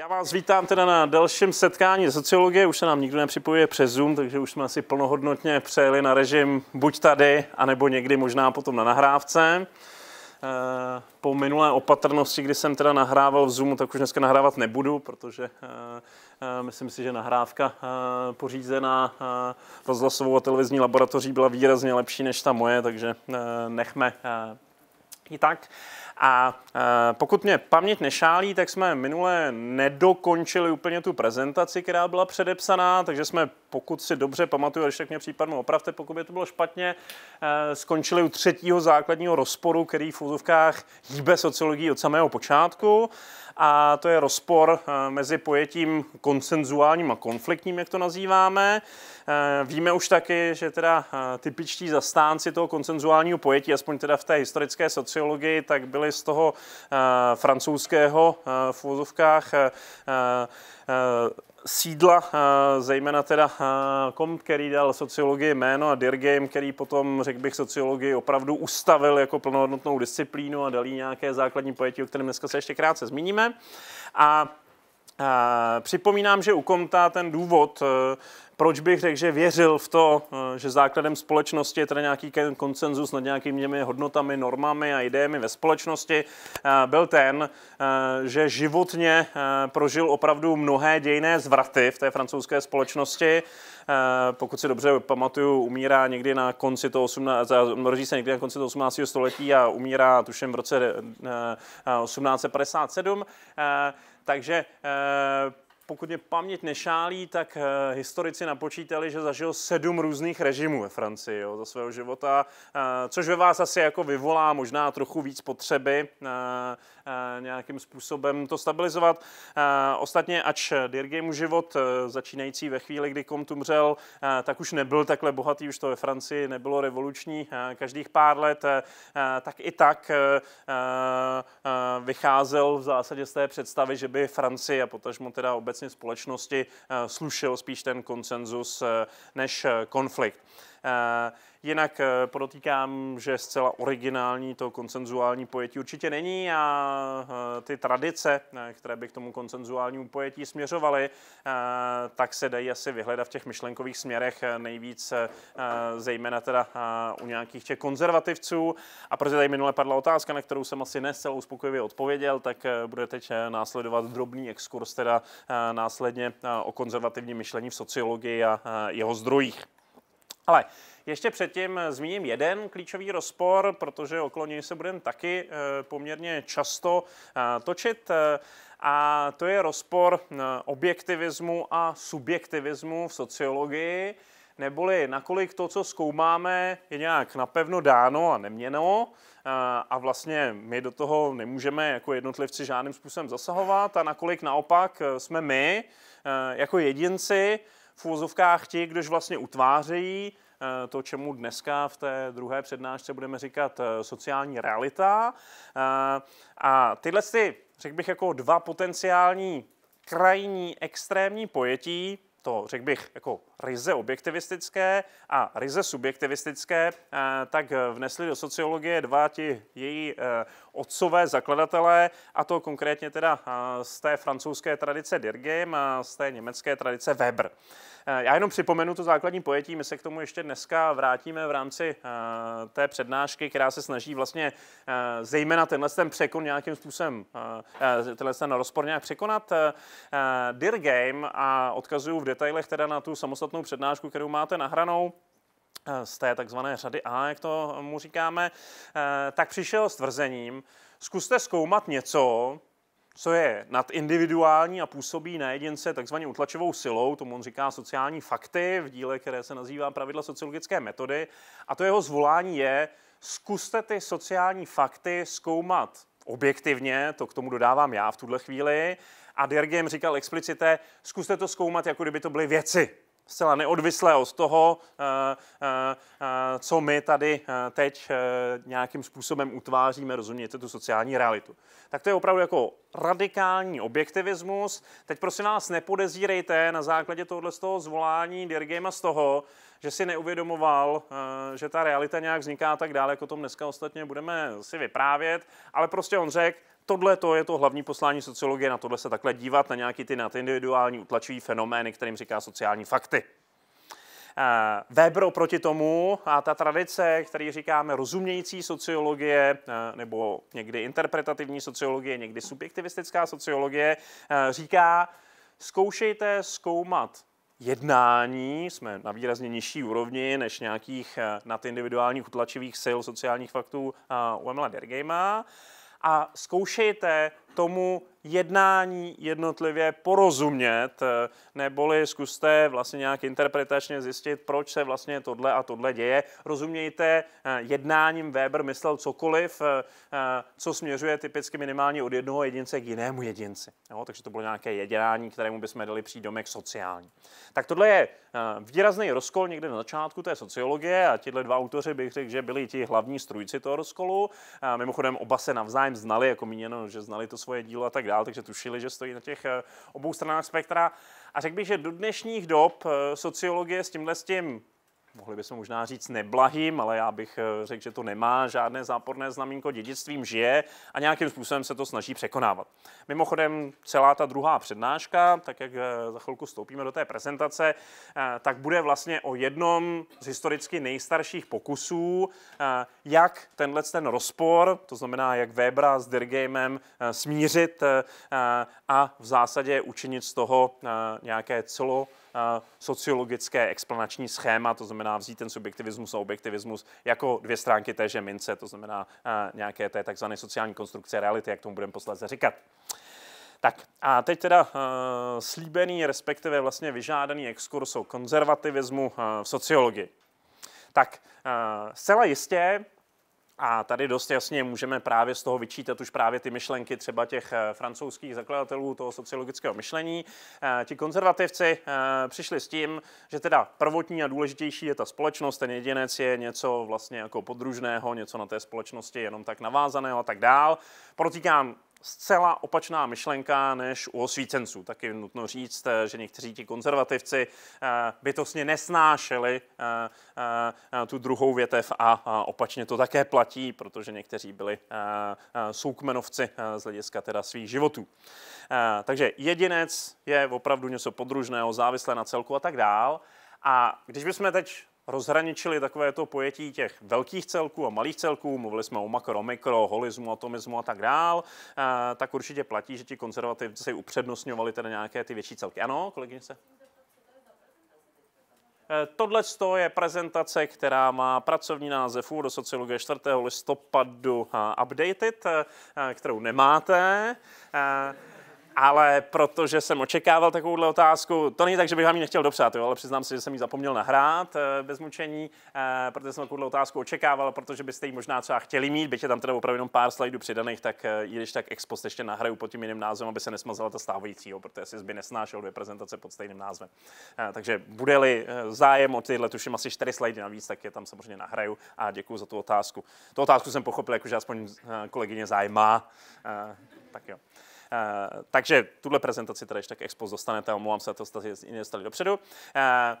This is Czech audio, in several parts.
Já vás vítám teda na dalším setkání sociologie, už se nám nikdo nepřipojuje přes Zoom, takže už jsme asi plnohodnotně přejeli na režim buď tady, anebo někdy možná potom na nahrávce. Eh, po minulé opatrnosti, kdy jsem teda nahrával v Zoomu, tak už dneska nahrávat nebudu, protože eh, eh, myslím si, že nahrávka pořízená rozhlasovou a televizní laboratoří byla výrazně lepší než ta moje, takže nechme i tak. A e, pokud mě paměť nešálí, tak jsme minule nedokončili úplně tu prezentaci, která byla předepsaná, takže jsme, pokud si dobře pamatuju, ještě mě případně opravte, pokud by to bylo špatně, e, skončili u třetího základního rozporu, který v úzovkách hýbe sociologií od samého počátku a to je rozpor eh, mezi pojetím koncenzuálním a konfliktním, jak to nazýváme. Eh, víme už taky, že teda eh, typičtí zastánci toho koncenzuálního pojetí, aspoň teda v té historické sociologii, tak byli z toho francouzského v sídla, eh, zejména teda Comte, eh, který dal sociologii jméno a Dirgame, který potom, řekl bych, sociologii opravdu ustavil jako plnohodnotnou disciplínu a dal jí nějaké základní pojetí, o kterém dneska se ještě krátce zmíníme. A eh, Připomínám, že u Komta ten důvod proč bych řekl, že věřil v to, eh, že základem společnosti je tady nějaký konsenzus nad nějakými těmi hodnotami, normami a ideemi ve společnosti, eh, byl ten, eh, že životně prožil opravdu mnohé dějné zvraty v té francouzské společnosti. Pokud si dobře pamatuju, umírá někdy na konci toho 18, se někdy na konci toho 18. století a umírá tuším v roce 1857. Takže pokud mě paměť nešálí, tak eh, historici napočítali, že zažil sedm různých režimů ve Francii jo, za svého života, eh, což ve vás asi jako vyvolá možná trochu víc potřeby eh, nějakým způsobem to stabilizovat. Ostatně, ač Dirgemu život začínající ve chvíli, kdy Comte umřel, tak už nebyl takhle bohatý, už to ve Francii nebylo revoluční každých pár let, tak i tak vycházel v zásadě z té představy, že by Francie a potažmo teda obecně obecně společnosti eh, slušil spíš ten konsenzus eh, než eh, konflikt. Eh, jinak eh, podotýkám, že zcela originální to koncenzuální pojetí určitě není a eh, ty tradice, které by k tomu koncenzuálnímu pojetí směřovaly, tak se dají asi vyhledat v těch myšlenkových směrech nejvíc, zejména teda u nějakých těch konzervativců. A protože tady minule padla otázka, na kterou jsem asi nescelou uspokojivě odpověděl, tak bude teď následovat drobný exkurs teda následně o konzervativním myšlení v sociologii a jeho zdrojích. Ale ještě předtím zmíním jeden klíčový rozpor, protože okolo něj se budeme taky eh, poměrně často eh, točit. Eh, a to je rozpor objektivismu a subjektivismu v sociologii, neboli nakolik to, co zkoumáme, je nějak napevno dáno a neměno a vlastně my do toho nemůžeme jako jednotlivci žádným způsobem zasahovat a nakolik naopak jsme my jako jedinci v úvozovkách ti, kdož vlastně utvářejí eh, to, čemu dneska v té druhé přednášce budeme říkat eh, sociální realita. Eh, a tyhle, si, řekl bych, jako dva potenciální krajní extrémní pojetí, to, řekl bych, jako ryze objektivistické a ryze subjektivistické, tak vnesli do sociologie dva ti její otcové zakladatelé, a to konkrétně teda z té francouzské tradice Dirgem a z té německé tradice Weber. E, já jenom připomenu to základní pojetí, my se k tomu ještě dneska vrátíme v rámci e, té přednášky, která se snaží vlastně e, zejména tenhle ten překon nějakým způsobem, tenhle ten rozpor nějak překonat. Dirgame a odkazuju v detailech teda na tu samostatnou přednášku, kterou máte nahranou, Eh, z té takzvané řady A, jak to mu říkáme, eh, tak přišel s tvrzením, zkuste zkoumat něco, co je nadindividuální a působí na jedince takzvaně utlačovou silou, tomu on říká sociální fakty v díle, které se nazývá Pravidla sociologické metody. A to jeho zvolání je, zkuste ty sociální fakty zkoumat objektivně, to k tomu dodávám já v tuhle chvíli, a Dergem říkal explicite, zkuste to zkoumat, jako kdyby to byly věci zcela neodvislého z toho, eh, eh, eh, co my tady teď nějakým způsobem utváříme, rozumíte, tu sociální realitu. Tak to je opravdu jako radikální objektivismus. Teď prosím nás nepodezírejte na základě tohoto zvolání Dirgema z toho, že si neuvědomoval, eh, že ta realita nějak vzniká a tak dále, jako tom dneska ostatně budeme si vyprávět, ale prostě on řekl, tohle to je to hlavní poslání sociologie, na tohle se takhle dívat, na nějaký ty na ty individuální utlačivý fenomény, kterým říká sociální fakty. Eh, Weber proti tomu a ta tradice, který říkáme rozumějící sociologie eh, nebo někdy interpretativní sociologie, někdy subjektivistická sociologie, říká, zkoušejte zkoumat jednání, jsme na výrazně nižší úrovni než nějakých eh, nad individuálních utlačivých sil sociálních faktů eh, u Uemela Dergejma a zkoušejte tomu jednání jednotlivě porozumět, eh, neboli zkuste vlastně nějak interpretačně zjistit, proč se vlastně tohle a tohle děje. Rozumějte, eh, jednáním Weber myslel cokoliv, eh, co směřuje typicky minimálně od jednoho jedince k jinému jedinci. Jo, takže to bylo nějaké jednání, kterému bychom dali přídomek sociální. Tak tohle je výrazný rozkol někde na začátku té sociologie a tihle dva autoři bych řekl, že byli ti hlavní strůjci toho rozkolu. Mimochodem oba se navzájem znali, jako míněno, že znali to svoje dílo a tak dále, takže tušili, že stojí na těch eh, obou stranách spektra. A řekl bych, že do dnešních dob eh, sociologie s tímhle s tím mohli bychom možná říct neblahým, ale já bych eh, řekl, že to nemá žádné záporné znamínko, dědictvím žije a nějakým způsobem se to snaží překonávat. Mimochodem celá ta druhá přednáška, tak jak eh, za chvilku stoupíme do té prezentace, eh, tak bude vlastně o jednom z historicky nejstarších pokusů, jak tenhle ten rozpor, to znamená jak Webra s Dirgamem smířit a v zásadě učinit z toho nějaké celo sociologické explanační schéma, to znamená vzít ten subjektivismus a objektivismus jako dvě stránky téže mince, to znamená nějaké té takzvané sociální konstrukce reality, jak tomu budeme posledně říkat. Tak a teď teda uh, slíbený, respektive vlastně vyžádaný exkurs o konzervativismu uh, v sociologii. Tak uh, zcela jistě a tady dost jasně můžeme právě z toho vyčítat už právě ty myšlenky třeba těch eh, francouzských zakladatelů toho sociologického myšlení. Eh, ti konzervativci eh, přišli s tím, že teda prvotní a důležitější je ta společnost, ten jedinec je něco vlastně jako podružného, něco na té společnosti jenom tak navázaného a tak dál. Protýkám, zcela opačná myšlenka než u osvícenců. Taky nutno říct, eh, že někteří ti konzervativci eh, bytostně nesnášeli eh, tu druhou větev a opačně to také platí, protože někteří byli soukmenovci z hlediska teda svých životů. Takže jedinec je opravdu něco podružného, závislé na celku a tak dál. A když bychom teď rozhraničili takové to pojetí těch velkých celků a malých celků, mluvili jsme o makro, mikro, holismu, atomismu a tak dál, eh, tak určitě platí, že ti konzervativci upřednostňovali tedy nějaké ty větší celky. Ano, kolegyně eh, Tohle je prezentace, která má pracovní název do sociologie 4. listopadu eh, Updated, kterou nemáte ale protože jsem očekával takovouhle otázku, to není tak, že bych vám ji nechtěl dopřát, jo, ale přiznám se, že jsem ji zapomněl nahrát eh, bez mučení, eh, protože jsem takovouhle otázku očekával, protože byste ji možná třeba chtěli mít, byť je tam teda opravdu jenom pár slajdů přidaných, tak eh, i když tak ex post ještě nahraju pod tím jiným názvem, aby se nesmazala ta stávající, jo, protože si by nesnášel dvě prezentace pod stejným názvem. Takže bude-li zájem o tyhle, tuším asi čtyři slajdy navíc, tak je tam samozřejmě nahraju a děkuji za tu otázku. Tu otázku jsem pochopil, jakože aspoň kolegyně zájem má. Tak jo. Eh, takže tuhle prezentaci tady ještě tak expo dostanete, omlouvám se, to jste nedostali dopředu. Eh,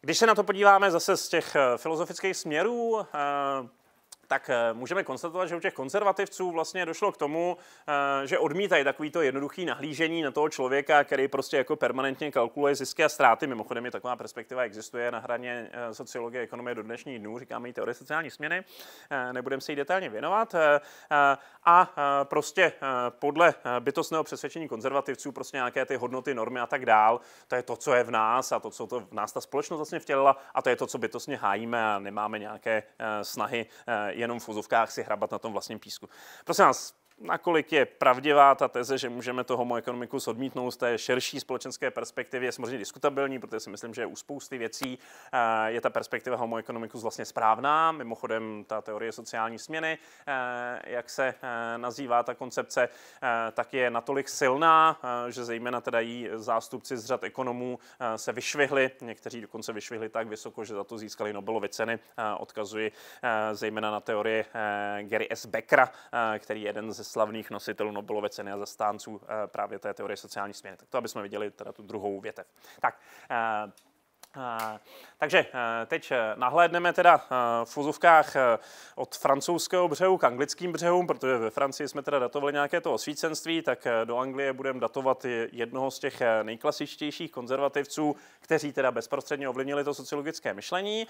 když se na to podíváme zase z těch eh, filozofických směrů, tak eh, můžeme konstatovat, že u těch konzervativců vlastně došlo k tomu, eh, že odmítají takovýto jednoduchý nahlížení na toho člověka, který prostě jako permanentně kalkuluje zisky a ztráty. Mimochodem, je taková perspektiva existuje na hraně eh, sociologie ekonomie do dnešních dnů, říkáme i teorie sociální směny, nebudeme se jí detailně věnovat. A prostě podle bytostného přesvědčení konzervativců prostě nějaké ty hodnoty, normy a tak dál, to je to, co je v nás a to, co to v nás ta společnost vlastně vtělila a to je to, co bytostně hájíme a nemáme nějaké snahy jenom v fuzovkách si hrabat na tom vlastním písku. Prosím vás, nakolik je pravdivá ta teze, že můžeme to homo economicus odmítnout z té širší společenské perspektivy, je samozřejmě diskutabilní, protože si myslím, že u spousty věcí eh, je ta perspektiva homo economicus vlastně správná. Mimochodem, ta teorie sociální směny, eh, jak se eh, nazývá ta koncepce, tak je natolik silná, že zejména teda jí zástupci z řad ekonomů se vyšvihli, někteří dokonce vyšvihli tak vysoko, že za to získali Nobelovy ceny. Odkazuji zejména na teorie Gary S. Beckera, který je jeden z ze slavných nositelů Nobelovy ceny a zastánců eh, právě té teorie sociální směny. Tak to, aby jsme viděli teda tu druhou větev. Tak, eh, takže teď e, nahlédneme teda e, v fuzovkách e, od francouzského břehu k anglickým břehům, protože ve Francii jsme teda datovali nějaké to osvícenství, tak do Anglie budeme datovat jednoho z těch nejklasičtějších konzervativců, kteří teda bezprostředně ovlivnili to sociologické myšlení.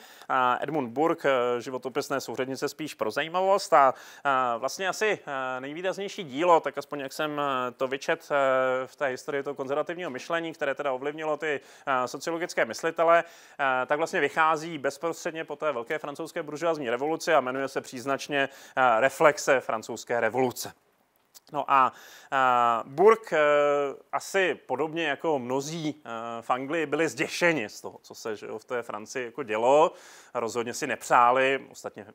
Edmund Burke, životopisné souřadnice spíš pro zajímavost a vlastně asi nejvýraznější dílo, tak aspoň jak jsem to vyčet v té historii toho konzervativního myšlení, které teda ovlivnilo ty sociologické myslitele, ale eh, tak vlastně vychází bezprostředně po té velké francouzské buržoazní revoluci a jmenuje se příznačně eh, reflexe francouzské revoluce. No a uh, eh, Burke asi podobně jako mnozí v Anglii byli zděšeni z toho, co se že jo, v té Francii jako dělo. Rozhodně si nepřáli, ostatně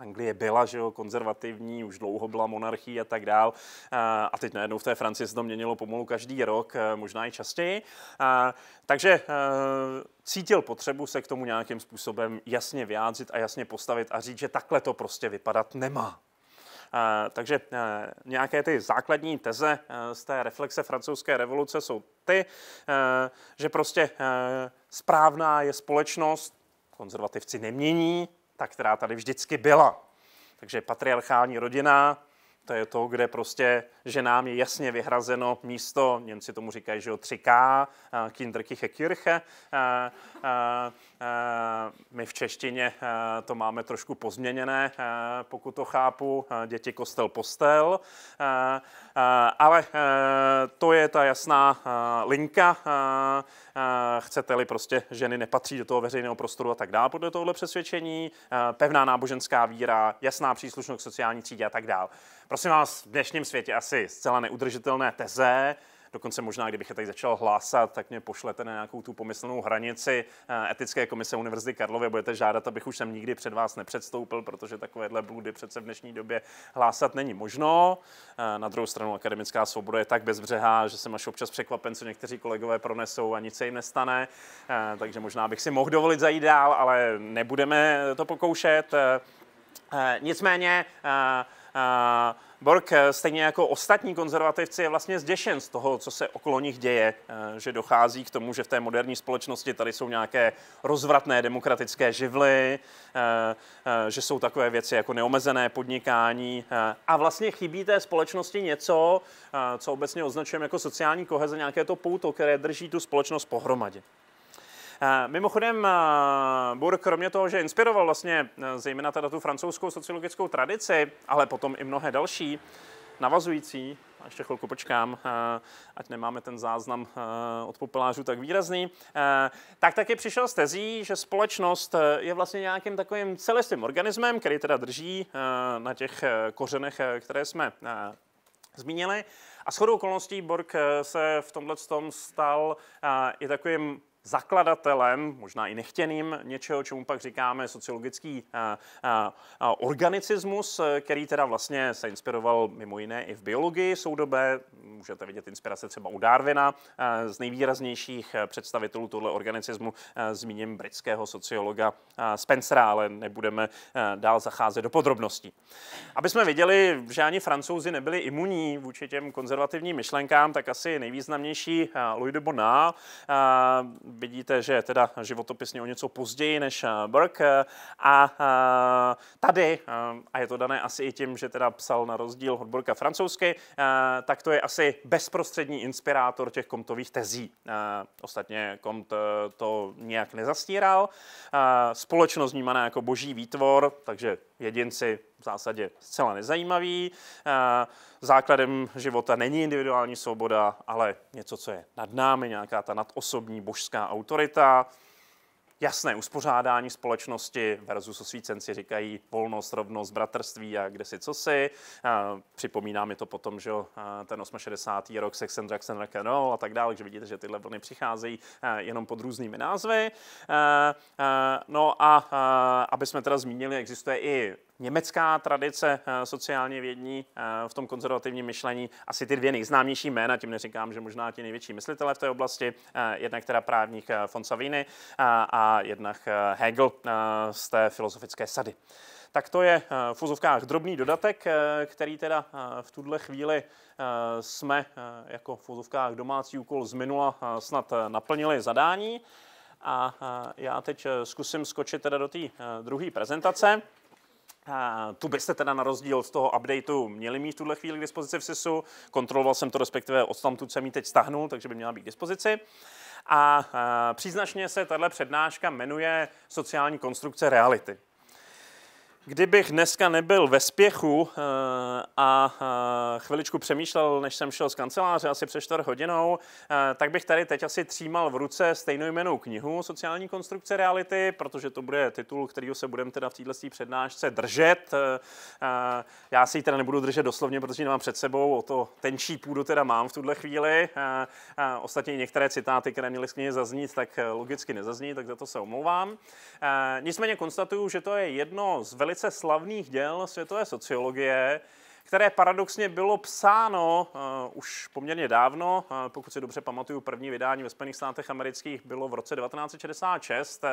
Anglie byla že jo, konzervativní, už dlouho byla monarchie a tak dál. A teď najednou v té Francii se to měnilo pomalu každý rok, e, možná i častěji. Takže e, cítil potřebu se k tomu nějakým způsobem jasně vyjádřit a jasně postavit a říct, že takhle to prostě vypadat nemá. Takže e, nějaké ty základní teze z té reflexe francouzské revoluce jsou ty, že prostě správná je společnost, konzervativci nemění, ta, která tady vždycky byla. Takže patriarchální rodina to je to, kde prostě že nám je jasně vyhrazeno místo, Němci tomu říkají, že jo, 3K, Kinderkiche Kirche. My v češtině to máme trošku pozměněné, pokud to chápu, děti kostel postel. Ale e, to je ta jasná linka, chcete-li prostě ženy nepatří do toho veřejného prostoru a tak dále podle tohohle přesvědčení, pevná náboženská víra, jasná příslušnost k sociální třídě a tak dále. Prosím vás, v dnešním světě asi zcela neudržitelné teze, Dokonce možná, kdybych je tady začal hlásat, tak mě pošlete na nějakou tu pomyslnou hranici eh, etické komise Univerzity Karlovy a budete žádat, abych už sem nikdy před vás nepředstoupil, protože takovéhle bludy přece v dnešní době hlásat není možno. Eh, na druhou stranu akademická svoboda je tak bezbřehá, že jsem až občas překvapen, co někteří kolegové pronesou a nic se jim nestane. Eh, takže možná bych si mohl dovolit zajít dál, ale nebudeme to pokoušet. Nicméně, Borg, eh, stejně jako ostatní konzervativci, je vlastně zděšen z toho, co se okolo nich děje, eh, že dochází k tomu, že v té moderní společnosti tady jsou nějaké rozvratné demokratické živly, eh, že jsou takové věci jako neomezené podnikání a vlastně chybí té společnosti něco, co obecně označujeme jako sociální koheze, nějaké to pouto, které drží tu společnost pohromadě. Eh, mimochodem, eh, Burr, kromě toho, že inspiroval vlastně eh, zejména teda tu francouzskou sociologickou tradici, ale potom i mnohé další, navazující, a ještě chvilku počkám, ať nemáme ten záznam od popelářů tak výrazný, tak taky přišel s tezí, že společnost je vlastně nějakým takovým celestým organismem, který teda drží na těch kořenech, které jsme zmínili. A shodou okolností Borg se v tomhle tom stal i takovým zakladatelem, možná i nechtěným něčeho, čemu pak říkáme sociologický a, a, a organicismus, který teda vlastně se inspiroval mimo jiné i v biologii soudobé. Můžete vidět inspirace třeba u Darwina. Eh, z nejvýraznějších eh, představitelů tohle organicismu eh, zmíním britského sociologa Spencera, ale nebudeme dál zacházet do podrobností. Aby jsme viděli, že ani francouzi nebyli imunní vůči těm konzervativním myšlenkám, tak asi nejvýznamnější Louis de Bonas vidíte, že je teda životopisně o něco později než eh, Burke eh, a eh, tady, a je to dané asi i tím, že teda psal na rozdíl od Burka francouzsky, tak to je asi bezprostřední inspirátor těch Comtových tezí. Ostatně Comte to nějak nezastíral. Společnost vnímaná jako boží výtvor, takže jedinci v zásadě zcela nezajímavý. Eh, základem života není individuální svoboda, ale něco, co je nad námi, nějaká ta nadosobní božská autorita. Jasné uspořádání společnosti versus osvícenci říkají volnost, rovnost, bratrství a kde si co si. Eh, připomíná mi to potom, že eh, ten 68. rok Sex and Drugs and Rock and Roll a tak dále, že vidíte, že tyhle vlny přicházejí jenom pod různými názvy. No a aby jsme teda zmínili, existuje i německá tradice eh, sociálně vědní eh, v tom konzervativním myšlení asi ty dvě nejznámější jména, tím neříkám, že možná ti největší myslitele v té oblasti, eh, jednak teda právník Savini a jednak Hegel z té filozofické sady. Tak to je v fuzovkách drobný dodatek, který teda v tuhle chvíli jsme jako v fuzovkách domácí úkol z minula snad naplnili zadání. A já teď zkusím skočit teda do té druhé prezentace. Tu byste teda na rozdíl z toho updateu měli mít v tuhle chvíli k dispozici v SISu. Kontroloval jsem to, respektive od odtamtud jsem ji teď stahnul, takže by měla být k dispozici. A, a příznačně se tahle přednáška jmenuje Sociální konstrukce reality. Kdybych dneska nebyl ve spěchu eh, a eh, chviličku přemýšlel, než jsem šel z kanceláře asi před čtvrt hodinou, eh, tak bych tady teď asi třímal v ruce stejnojmenou knihu Sociální konstrukce reality, protože to bude titul, který se budeme teda v této přednášce držet. Já si ji teda nebudu držet doslovně, protože nemám před sebou, o to tenčí půdu teda mám v tuhle chvíli. Ostatně některé citáty, které měly z knihy zaznít, tak logicky nezazní, tak za to se omlouvám. Nicméně konstatuju, že to je jedno z velice velice slavných děl světové sociologie, které paradoxně bylo psáno uh, už poměrně dávno, uh, pokud si dobře pamatuju, první vydání ve Spojených státech amerických bylo v roce 1966. Uh,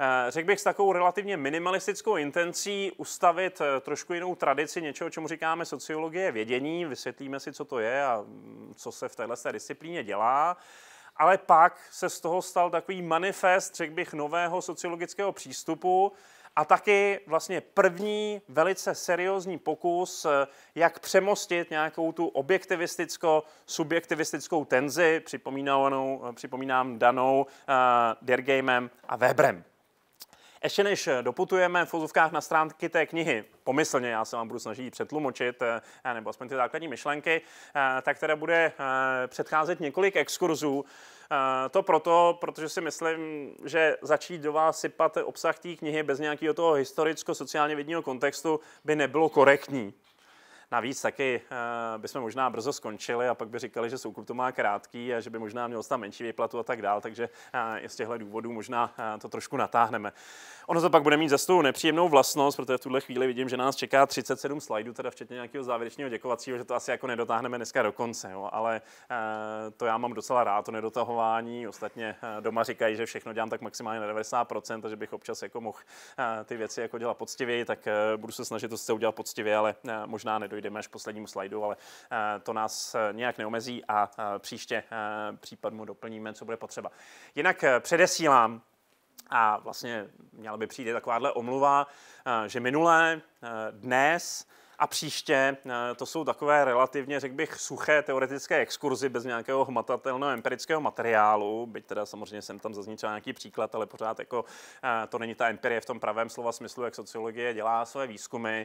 eh, řekl bych s takovou relativně minimalistickou intencí ustavit uh, trošku jinou tradici něčeho, čemu říkáme sociologie vědění, vysvětlíme si, co to je a mm, co se v té disciplíně dělá. Ale pak se z toho stal takový manifest, řekl bych, nového sociologického přístupu, a taky vlastně první velice seriózní pokus, eh, jak přemostit nějakou tu objektivisticko-subjektivistickou tenzi, eh, připomínám, danou uh, eh, Dergamem a Webrem. Ještě než eh, doputujeme v fozovkách na stránky té knihy, pomyslně, já se vám budu snažit přetlumočit, eh, nebo aspoň ty základní myšlenky, eh, tak teda bude předcházet několik exkurzů. To proto, protože si myslím, že začít do vás sypat obsah té knihy bez nějakého toho historicko-sociálně vidního kontextu by nebylo korektní. Navíc taky eh, bychom možná brzo skončili a pak by říkali, že Soukup to má krátký a že by možná měl tam menší výplatu a tak dál, takže eh, i z těchto důvodů možná eh, to trošku natáhneme. Ono to pak bude mít zase nepříjemnou vlastnost, protože v tuhle chvíli vidím, že nás čeká 37 slajdů, teda včetně nějakého závěrečného děkovacího, že to asi jako nedotáhneme dneska do konce, jo. ale to já mám docela rád, to nedotahování. Ostatně doma říkají, že všechno dělám tak maximálně na 90%, takže bych občas jako mohl ty věci jako dělat poctivěji, tak budu se snažit to se udělat poctivě, ale možná nedojde dojdeme až poslednímu slajdu, ale eh, to nás eh, nějak neomezí a eh, příště mu doplníme, co bude potřeba. Jinak předesílám, a vlastně měla by přijít takováhle omluva, že minulé, dnes a příště to jsou takové relativně, řekl bych, suché teoretické exkurzy bez nějakého hmatatelného empirického materiálu, byť teda samozřejmě jsem tam zazničil nějaký příklad, ale pořád jako to není ta empirie v tom pravém slova smyslu, jak sociologie dělá své výzkumy.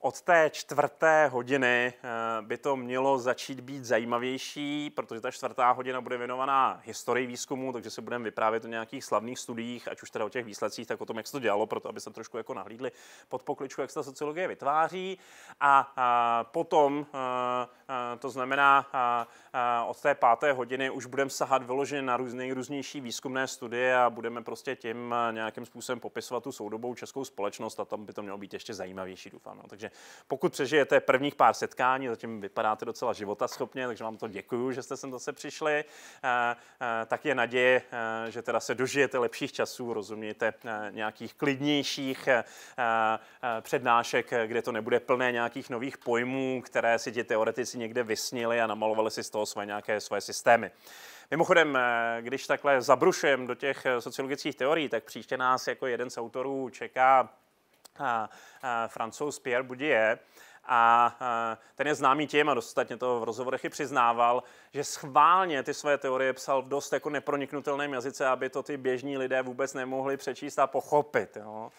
Od té čtvrté hodiny eh, by to mělo začít být zajímavější, protože ta čtvrtá hodina bude věnovaná historii výzkumu, takže se budeme vyprávět o nějakých slavných studiích, ať už teda o těch výsledcích, tak o tom, jak se to dělalo, proto aby se trošku jako nahlídli pod pokličku, jak se ta sociologie vytváří. A, potom, eh, eh, to znamená, od té páté hodiny už budeme sahat vyloženě na různé různější výzkumné studie a budeme prostě tím nějakým způsobem popisovat tu soudobou českou společnost a tam by to mělo být ještě zajímavější, doufám. No. Takže takže pokud přežijete prvních pár setkání, zatím vypadáte docela životaschopně, takže vám to děkuju, že jste sem zase přišli, eh, eh, tak je naděje, eh, že teda se dožijete lepších časů, rozumějte, nějakých klidnějších přednášek, kde to nebude plné nějakých nových pojmů, které si ti teoretici někde vysnili a namalovali si z toho své nějaké své systémy. Mimochodem, když takhle zabrušujeme do těch sociologických teorií, tak příště nás jako jeden z autorů čeká francouz Pierre Boudier, a ten je známý tím, a dostatně to v rozhovorech i přiznával, že schválně ty své teorie psal v dost jako neproniknutelném jazyce, aby to ty běžní lidé vůbec nemohli přečíst a pochopit. Jo.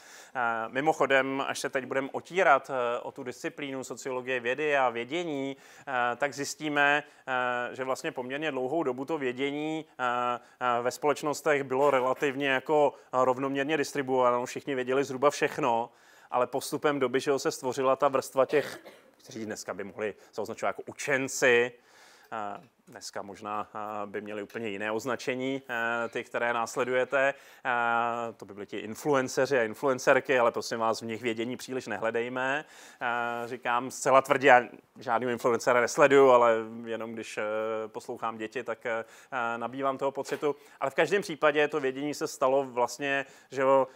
Mimochodem, až se teď budeme otírat e, o tu disciplínu sociologie vědy a vědění, e, tak zjistíme, e, že vlastně poměrně dlouhou dobu to vědění ve společnostech bylo relativně jako rovnoměrně distribuováno, všichni věděli zhruba všechno, ale postupem doby, že se stvořila ta vrstva těch, kteří dneska by mohli se označovat jako učenci, Dneska možná eh, by měly úplně jiné označení, eh, ty, které následujete. Eh, to by byli ti influenceři a influencerky, ale prosím vás, v nich vědění příliš nehledejme. Říkám zcela tvrdě, já žádného influencera nesleduju, ale jenom když poslouchám děti, tak nabývám toho pocitu. Ale v každém případě to vědění se stalo vlastně že jo,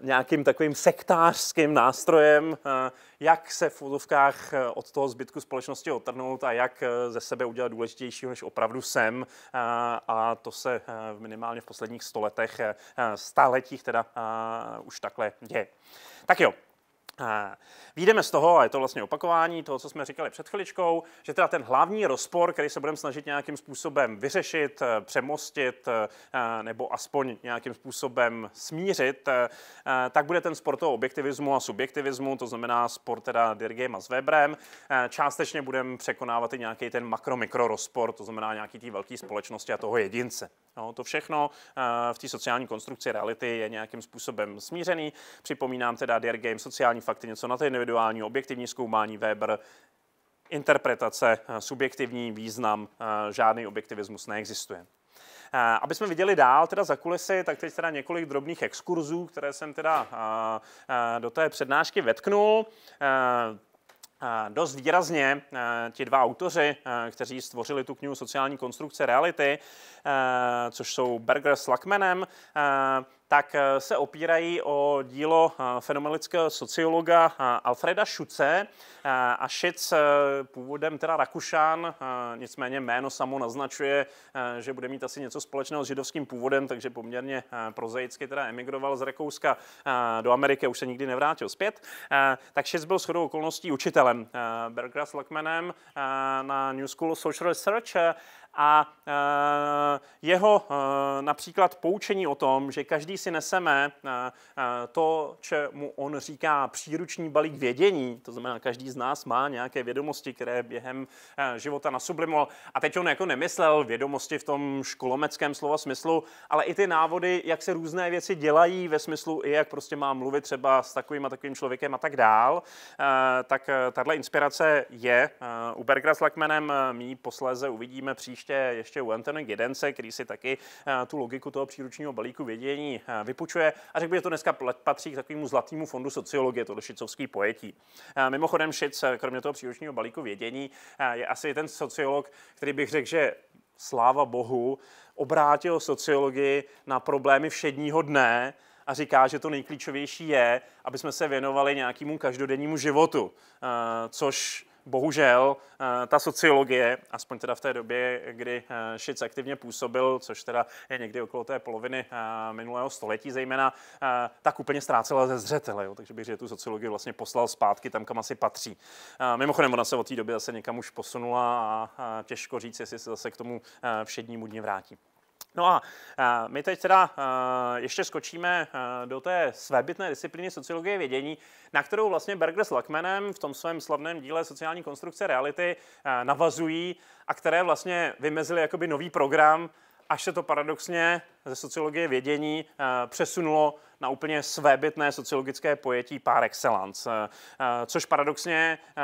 nějakým takovým sektářským nástrojem, jak se v úzovkách eh, od toho zbytku společnosti otrhnout a jak eh, ze sebe udělat důležitějšího, než opravdu jsem. Eh, a to se minimálně v posledních stoletech, stáletích teda už takhle děje. Tak jo, Výjdeme z toho, a je to vlastně opakování toho, co jsme říkali před chviličkou, že teda ten hlavní rozpor, který se budeme snažit nějakým způsobem vyřešit, eh, přemostit eh, nebo aspoň nějakým způsobem smířit, eh, tak bude ten spor toho objektivismu a subjektivismu, to znamená spor teda Dirgem a s Webrem. Částečně budeme překonávat i nějaký ten makro-mikro rozpor, to znamená nějaký té velké společnosti a toho jedince. No, to všechno eh, v té sociální konstrukci reality je nějakým způsobem smířený. Připomínám teda Dear Game, sociální fakty, něco na to individuální, objektivní zkoumání, Weber, interpretace, eh, subjektivní význam, eh, žádný objektivismus neexistuje. Aby jsme viděli dál teda za kulisy, tak teď teda několik drobných exkurzů, které jsem teda do té přednášky vetknul. Dost výrazně eh, ti dva autoři, eh, kteří stvořili tu knihu Sociální konstrukce reality, eh, což jsou Berger s Lackmanem, tak eh, se opírají o dílo eh, fenomenického sociologa eh, Alfreda Šuce. A Šic původem teda Rakušan, nicméně jméno samo naznačuje, že bude mít asi něco společného s židovským původem, takže poměrně prozaicky teda emigroval z Rakouska do Ameriky, už se nikdy nevrátil zpět. Tak Šic byl shodou okolností učitelem Bergras Lackmanem na New School of Social Research a eh, jeho eh, například poučení o tom, že každý si neseme eh, to, čemu on říká příruční balík vědění, to znamená, každý z nás má nějaké vědomosti, které během života nasublimoval. A teď on jako nemyslel vědomosti v tom školomeckém slova smyslu, ale i ty návody, jak se různé věci dělají ve smyslu i jak prostě má mluvit třeba s takovým a takovým člověkem a tak dál, tak tahle inspirace je u Bergera s Lackmanem. My posléze uvidíme příště ještě, ještě u Antona Gidence, který si taky eh, tu logiku toho příručního balíku vědění eh, vypučuje. A řekl bych, že to dneska patří k takovému zlatému fondu sociologie, to šicovský pojetí. Eh, mimochodem, Šic, kromě toho příručního balíku vědění, je asi ten sociolog, který bych řekl, že sláva bohu, obrátil sociologii na problémy všedního dne, a říká, že to nejklíčovější je, aby jsme se věnovali nějakému každodennímu životu, což bohužel eh, ta sociologie, aspoň teda v té době, kdy eh, Šic aktivně působil, což teda je někdy okolo té poloviny eh, minulého století zejména, tak úplně ztrácela ze zřetele. Jo? Takže bych že tu sociologii vlastně poslal zpátky tam, kam asi patří. Mimochodem, ona se od té doby zase někam už posunula a těžko říct, jestli se zase k tomu všednímu dní vrátí. No a my teď teda ještě skočíme do té svébytné disciplíny sociologie vědění, na kterou vlastně Berger s Lackmanem v tom svém slavném díle Sociální konstrukce reality navazují a které vlastně vymezili jakoby nový program až se to paradoxně ze sociologie vědění eh, přesunulo na úplně svébytné sociologické pojetí par excellence. Eh, což paradoxně eh,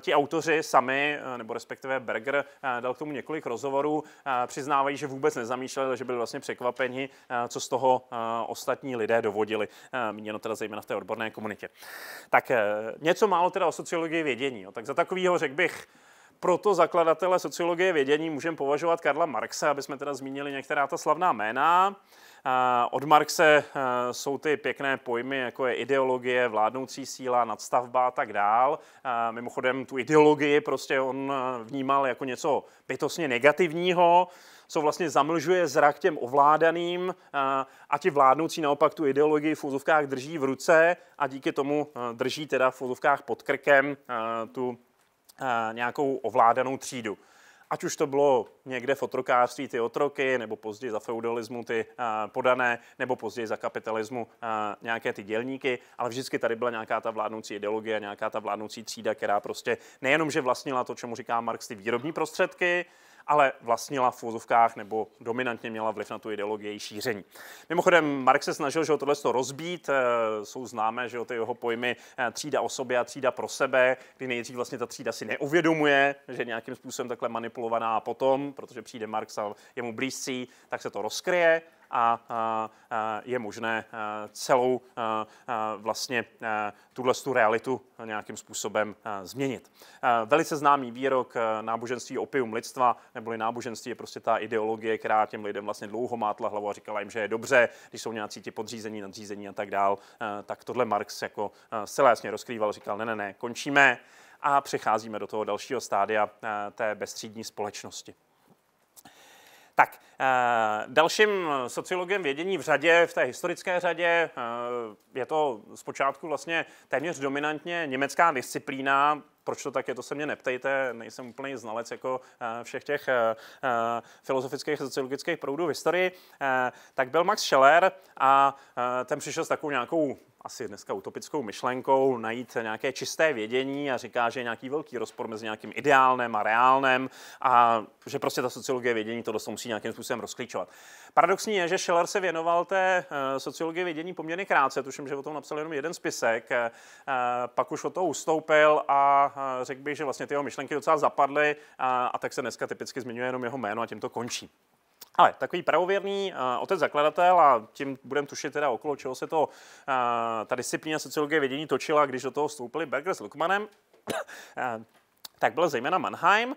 ti autoři sami, nebo respektive Berger, dal k tomu několik rozhovorů, přiznávají, že vůbec nezamýšleli, že byli vlastně překvapeni, co z toho ostatní lidé dovodili, míněno teda zejména v té odborné komunitě. Tak něco málo teda o sociologii vědění. Tak za takového řekl bych, proto zakladatele sociologie vědění můžeme považovat Karla Marxe, aby jsme teda zmínili některá ta slavná jména. Od Marxe e, jsou ty pěkné pojmy, jako je ideologie, vládnoucí síla, nadstavba a tak dál. Mimochodem tu ideologii prostě on e, vnímal jako něco bytostně negativního, co vlastně zamlžuje zrak těm ovládaným e, a ti vládnoucí naopak tu ideologii v fuzovkách drží v ruce a díky tomu drží teda v fuzovkách pod krkem tu nějakou ovládanou třídu. Ať už to bylo někde v otrokářství ty otroky, nebo později za feudalismu ty podané, nebo později za kapitalismu nějaké ty dělníky, ale vždycky tady byla nějaká ta vládnoucí ideologie, nějaká ta vládnoucí třída, která prostě nejenom, že vlastnila to, čemu říká Marx, ty výrobní prostředky, ale vlastnila v vozovkách nebo dominantně měla vliv na tu ideologii šíření. Mimochodem, Marx se snažil, že tohle to rozbít, eh, jsou známé, že ty jeho pojmy eh, třída o sobě a třída pro sebe, kdy nejdřív vlastně ta třída si neuvědomuje, že nějakým způsobem takhle manipulovaná a potom, protože přijde Marx a je mu blízcí, tak se to rozkryje a je možné celou vlastně tuhle tu realitu nějakým způsobem změnit. Velice známý výrok náboženství opium lidstva, neboli náboženství je prostě ta ideologie, která těm lidem vlastně dlouho mátla hlavu a říkala jim, že je dobře, když jsou nějací ti podřízení, nadřízení a tak dál, tak tohle Marx jako zcela jasně rozkrýval, říkal, ne, ne, ne, končíme a přecházíme do toho dalšího stádia té bezstřídní společnosti. Tak, eh, dalším sociologem vědění v řadě, v té historické řadě, eh, je to zpočátku vlastně téměř dominantně německá disciplína, proč to tak je, to se mě neptejte, nejsem úplný znalec jako eh, všech těch eh, eh, filozofických a sociologických proudů v historii. Tak byl Max Scheler a ten přišel s takovou nějakou asi dneska utopickou myšlenkou najít nějaké čisté vědění a říká, že je nějaký velký rozpor mezi nějakým ideálním a reálným a že prostě ta sociologie vědění to musí nějakým způsobem rozklíčovat. Paradoxní je, že Scheller se věnoval té sociologie vědění poměrně krátce, tuším, že o tom napsal jenom jeden spisek, pak už o to ustoupil a řekl bych, že vlastně ty jeho myšlenky docela zapadly a, a tak se dneska typicky zmiňuje jenom jeho jméno a tím to končí. Ale takový pravověrný uh, otec zakladatel, a tím budem tušit teda okolo čeho se to uh, ta disciplína sociologie vědění točila, když do toho vstoupili Berger s Lukmanem, uh, tak byl zejména Mannheim uh,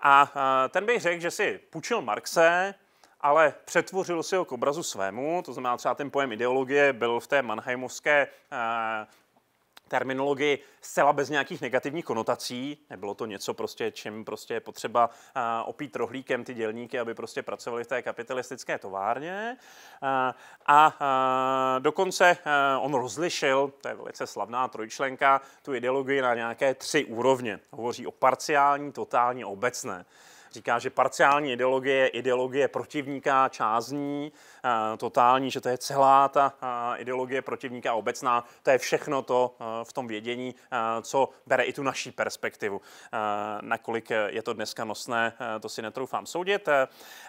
a uh, ten bych řekl, že si půjčil Marxe, ale přetvořil si ho k obrazu svému, to znamená třeba ten pojem ideologie byl v té Mannheimovské terminologii zcela bez nějakých negativních konotací. Nebylo to něco prostě, čím prostě je potřeba opít rohlíkem ty dělníky, aby prostě pracovali v té kapitalistické továrně. A dokonce on rozlišil, to je velice slavná trojčlenka, tu ideologii na nějaké tři úrovně. Hovoří o parciální, totální, obecné. Říká, že parciální ideologie je ideologie protivníka čázní, eh, totální, že to je celá ta eh, ideologie protivníka obecná, to je všechno to eh, v tom vědění, co bere i tu naší perspektivu. Nakolik je to dneska nosné, to si netroufám soudit.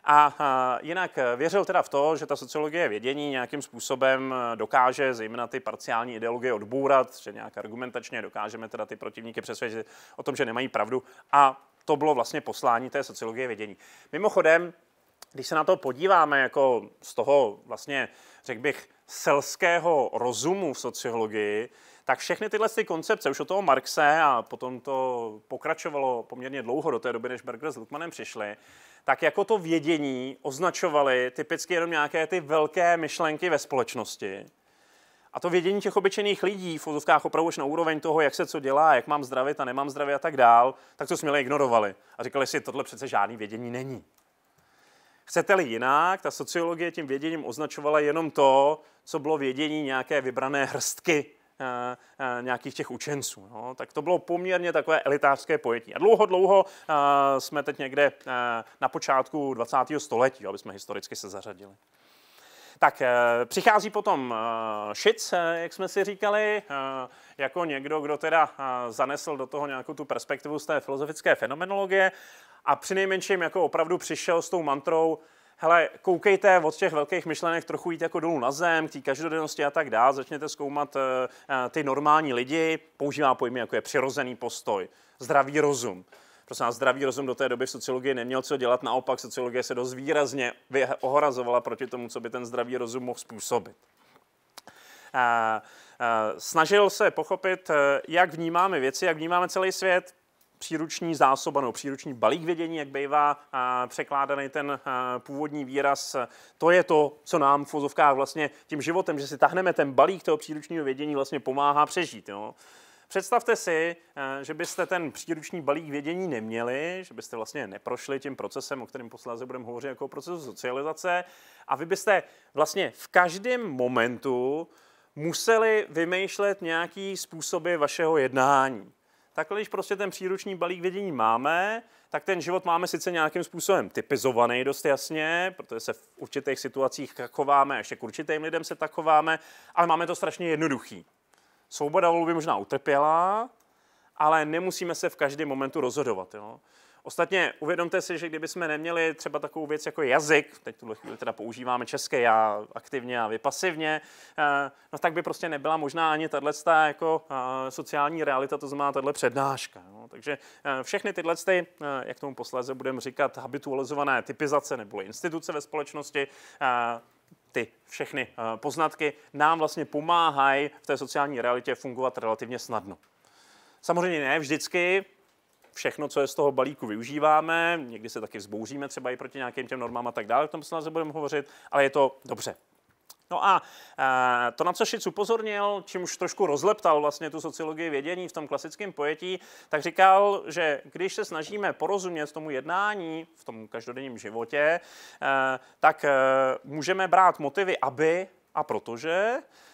A jinak věřil teda v to, že ta sociologie vědění nějakým způsobem dokáže zejména ty parciální ideologie odbůrat, že nějak argumentačně dokážeme teda ty protivníky přesvědčit o tom, že nemají pravdu a to bylo vlastně poslání té sociologie vědění. Mimochodem, když se na to podíváme jako z toho vlastně, řekl bych, selského rozumu v sociologii, tak všechny tyhle ty koncepce, už od toho Marxe a potom to pokračovalo poměrně dlouho do té doby, než Berger s Lutmanem přišli, tak jako to vědění označovali typicky jenom nějaké ty velké myšlenky ve společnosti. A to vědění těch obyčejných lidí v fotovkách opravdu už na úroveň toho, jak se co dělá, jak mám zdravit a nemám zdravě a tak dál, tak to směle ignorovali. A říkali si, tohle přece žádný vědění není. Chcete-li jinak, ta sociologie tím věděním označovala jenom to, co bylo vědění nějaké vybrané hrstky a, eh, a, eh, nějakých těch učenců. No. Tak to bylo poměrně takové elitářské pojetí. A dlouho, dlouho a, eh, jsme teď někde na počátku 20. století, aby jsme historicky se zařadili. Tak eh, přichází potom Šic, eh, eh, jak jsme si říkali, jako někdo, kdo teda zanesl do toho nějakou tu perspektivu z té filozofické fenomenologie a přinejmenším jako opravdu přišel s tou mantrou, hele, koukejte od těch velkých myšlenek trochu jít jako dolů na zem, k té každodennosti a tak dále, začněte zkoumat ty normální lidi, používá pojmy jako je přirozený postoj, zdravý rozum. Prostě nás zdravý rozum do té doby v sociologii neměl co dělat, naopak sociologie se dost výrazně ohrazovala proti tomu, co by ten zdravý rozum mohl způsobit. A, a, snažil se pochopit, e, jak vnímáme věci, jak vnímáme celý svět, příruční zásoba nebo příruční balík vědění, jak bývá a, překládaný ten a, původní výraz. E, to je to, co nám v vozovkách vlastně tím životem, že si tahneme ten balík toho příručního vědění vlastně pomáhá přežít. Jo? Představte si, eh, že byste ten příruční balík vědění neměli, že byste vlastně neprošli tím procesem, o kterém posléze budeme hovořit jako procesu socializace, a vy byste vlastně v každém momentu museli vymýšlet nějaký způsoby vašeho jednání. Takhle, když prostě ten příruční balík vědění máme, tak ten život máme sice nějakým způsobem typizovaný dost jasně, protože se v určitých situacích chováme, ještě k určitým lidem se tak chováme, ale máme to strašně jednoduchý. Svoboda volby možná utrpěla, ale nemusíme se v každém momentu rozhodovat. Jo? Ostatně uvědomte si, že kdybychom neměli třeba takovou věc jako jazyk, teď tuhle chvíli teda používáme české já aktivně a vy pasivně, eh, no tak by prostě nebyla možná ani tahle jako eh, sociální realita, to znamená tahle přednáška. No. Takže eh, všechny tyhle, ty, jak tomu posléze budeme říkat, habitualizované typizace nebo instituce ve společnosti, ty všechny eh, poznatky nám vlastně pomáhají v té sociální realitě fungovat relativně snadno. Samozřejmě ne vždycky, všechno, co je z toho balíku, využíváme. Někdy se taky vzbouříme třeba i proti nějakým těm normám a tak dále, k tomu se budeme hovořit, ale je to dobře. No a eh, to, na co Šic upozornil, čím už trošku rozleptal vlastně tu sociologii vědění v tom klasickém pojetí, tak říkal, že když se snažíme porozumět tomu jednání v tom každodenním životě, eh, tak eh, můžeme brát motivy aby a protože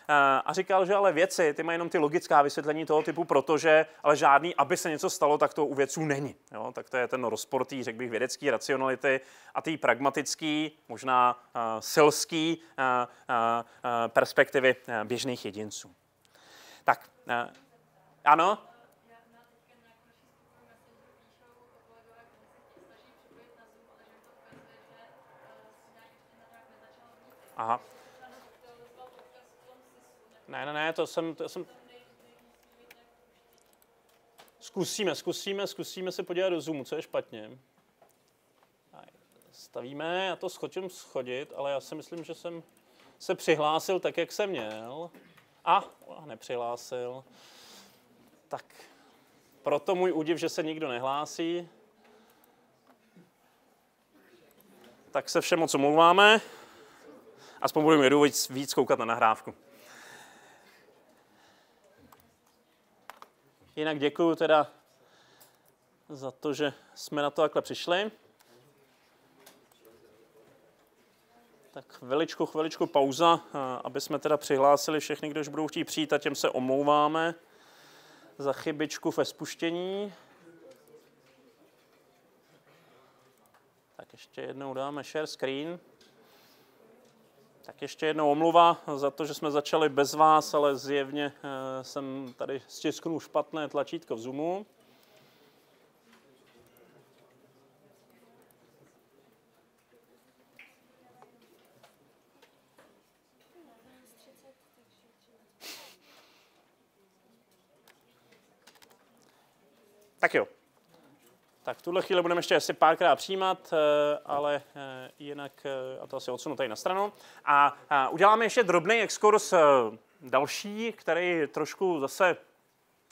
eh, a říkal, že ale věci, ty mají jenom ty logická vysvětlení toho typu, protože, ale žádný, aby se něco stalo, tak to u věců není. Jo? Tak to je ten rozpor tý, řekl bych, vědecký racionality a tý pragmatický, možná uh, eh, selské uh, eh, uh, perspektivy uh, běžných jedinců. Tak, uh, ano? Aha. Ne, ne, ne, to jsem, to jsem... Zkusíme, zkusíme, zkusíme se podívat do Zoomu, co je špatně. Stavíme, já to schočím schodit, ale já si myslím, že jsem se přihlásil tak, jak jsem měl. A, a nepřihlásil. Tak, proto můj údiv, že se nikdo nehlásí. Tak se všem moc omlouváme. Aspoň budeme víc, víc koukat na nahrávku. Jinak děkuju teda za to, že jsme na to takhle přišli. Tak chviličku, chviličku pauza, eh, aby jsme teda přihlásili všechny, kdož budou chtít přijít a těm se omlouváme za chybičku ve spuštění. Tak ještě jednou dáme share screen. Tak ještě jednou omluva za to, že jsme začali bez vás, ale zjevně eh, jsem tady stisknul špatné tlačítko v Zoomu. Tak v tuhle chvíli budeme ještě asi párkrát přijímat, eh, ale eh, jinak eh, a to asi odsunu tady na stranu. A, uděláme ještě drobný exkurs další, který trošku zase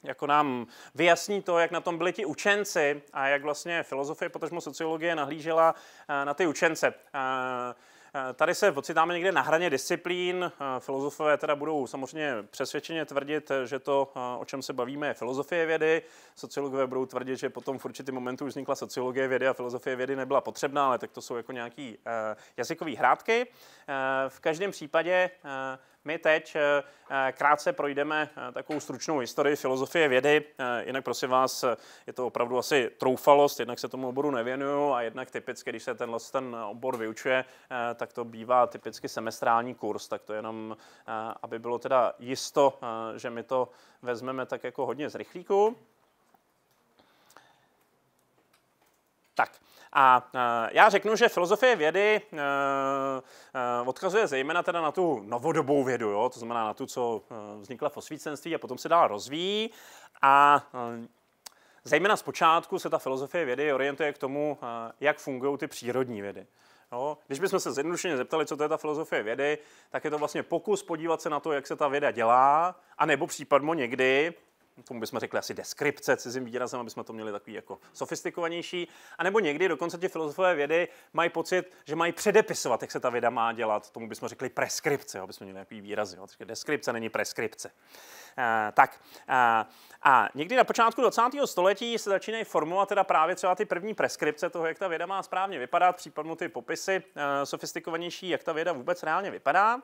jako nám vyjasní to, jak na tom byli ti učenci a jak vlastně filozofie, potažmo sociologie nahlížela na ty učence. Tady se ocitáme někde na hraně disciplín. Eh, filozofové teda budou samozřejmě přesvědčeně tvrdit, že to, eh, o čem se bavíme, je filozofie vědy. Sociologové budou tvrdit, že potom v určitý momentu už vznikla sociologie vědy a filozofie vědy nebyla potřebná, ale tak to jsou jako nějaký eh, jazykové hrátky. V každém případě my teď eh, eh, krátce projdeme eh, takovou stručnou historii filozofie vědy. Jinak prosím vás, je to opravdu asi troufalost, jednak se tomu oboru nevěnuju a jednak typicky, když se tenhle ten obor vyučuje, tak to bývá typicky semestrální kurz, tak to jenom, aby bylo teda jisto, že my to vezmeme tak jako hodně z rychlíku. Tak, a e, já řeknu, že filozofie vědy e, e, odkazuje zejména teda na tu novodobou vědu, jo? to znamená na tu, co vznikla v osvícenství a potom se dál rozvíjí. A zejména z počátku se ta filozofie vědy orientuje k tomu, jak fungují ty přírodní vědy. Jo? Když bychom se zjednodušeně zeptali, co to je ta filozofie vědy, tak je to vlastně pokus podívat se na to, jak se ta věda dělá, anebo případmo někdy tomu bychom řekli asi deskripce cizím výrazem, aby jsme to měli takový jako sofistikovanější. A nebo někdy dokonce ti filozofové vědy mají pocit, že mají předepisovat, jak se ta věda má dělat. Tomu bychom řekli preskripce, aby jsme měli nějaký výraz. Jo. Takže deskripce není preskripce. Uh, tak uh, a někdy na počátku 20. století se začínají formovat teda právě třeba ty první preskripce toho, jak ta věda má správně vypadat, případně ty popisy eh, sofistikovanější, jak ta věda vůbec reálně vypadá.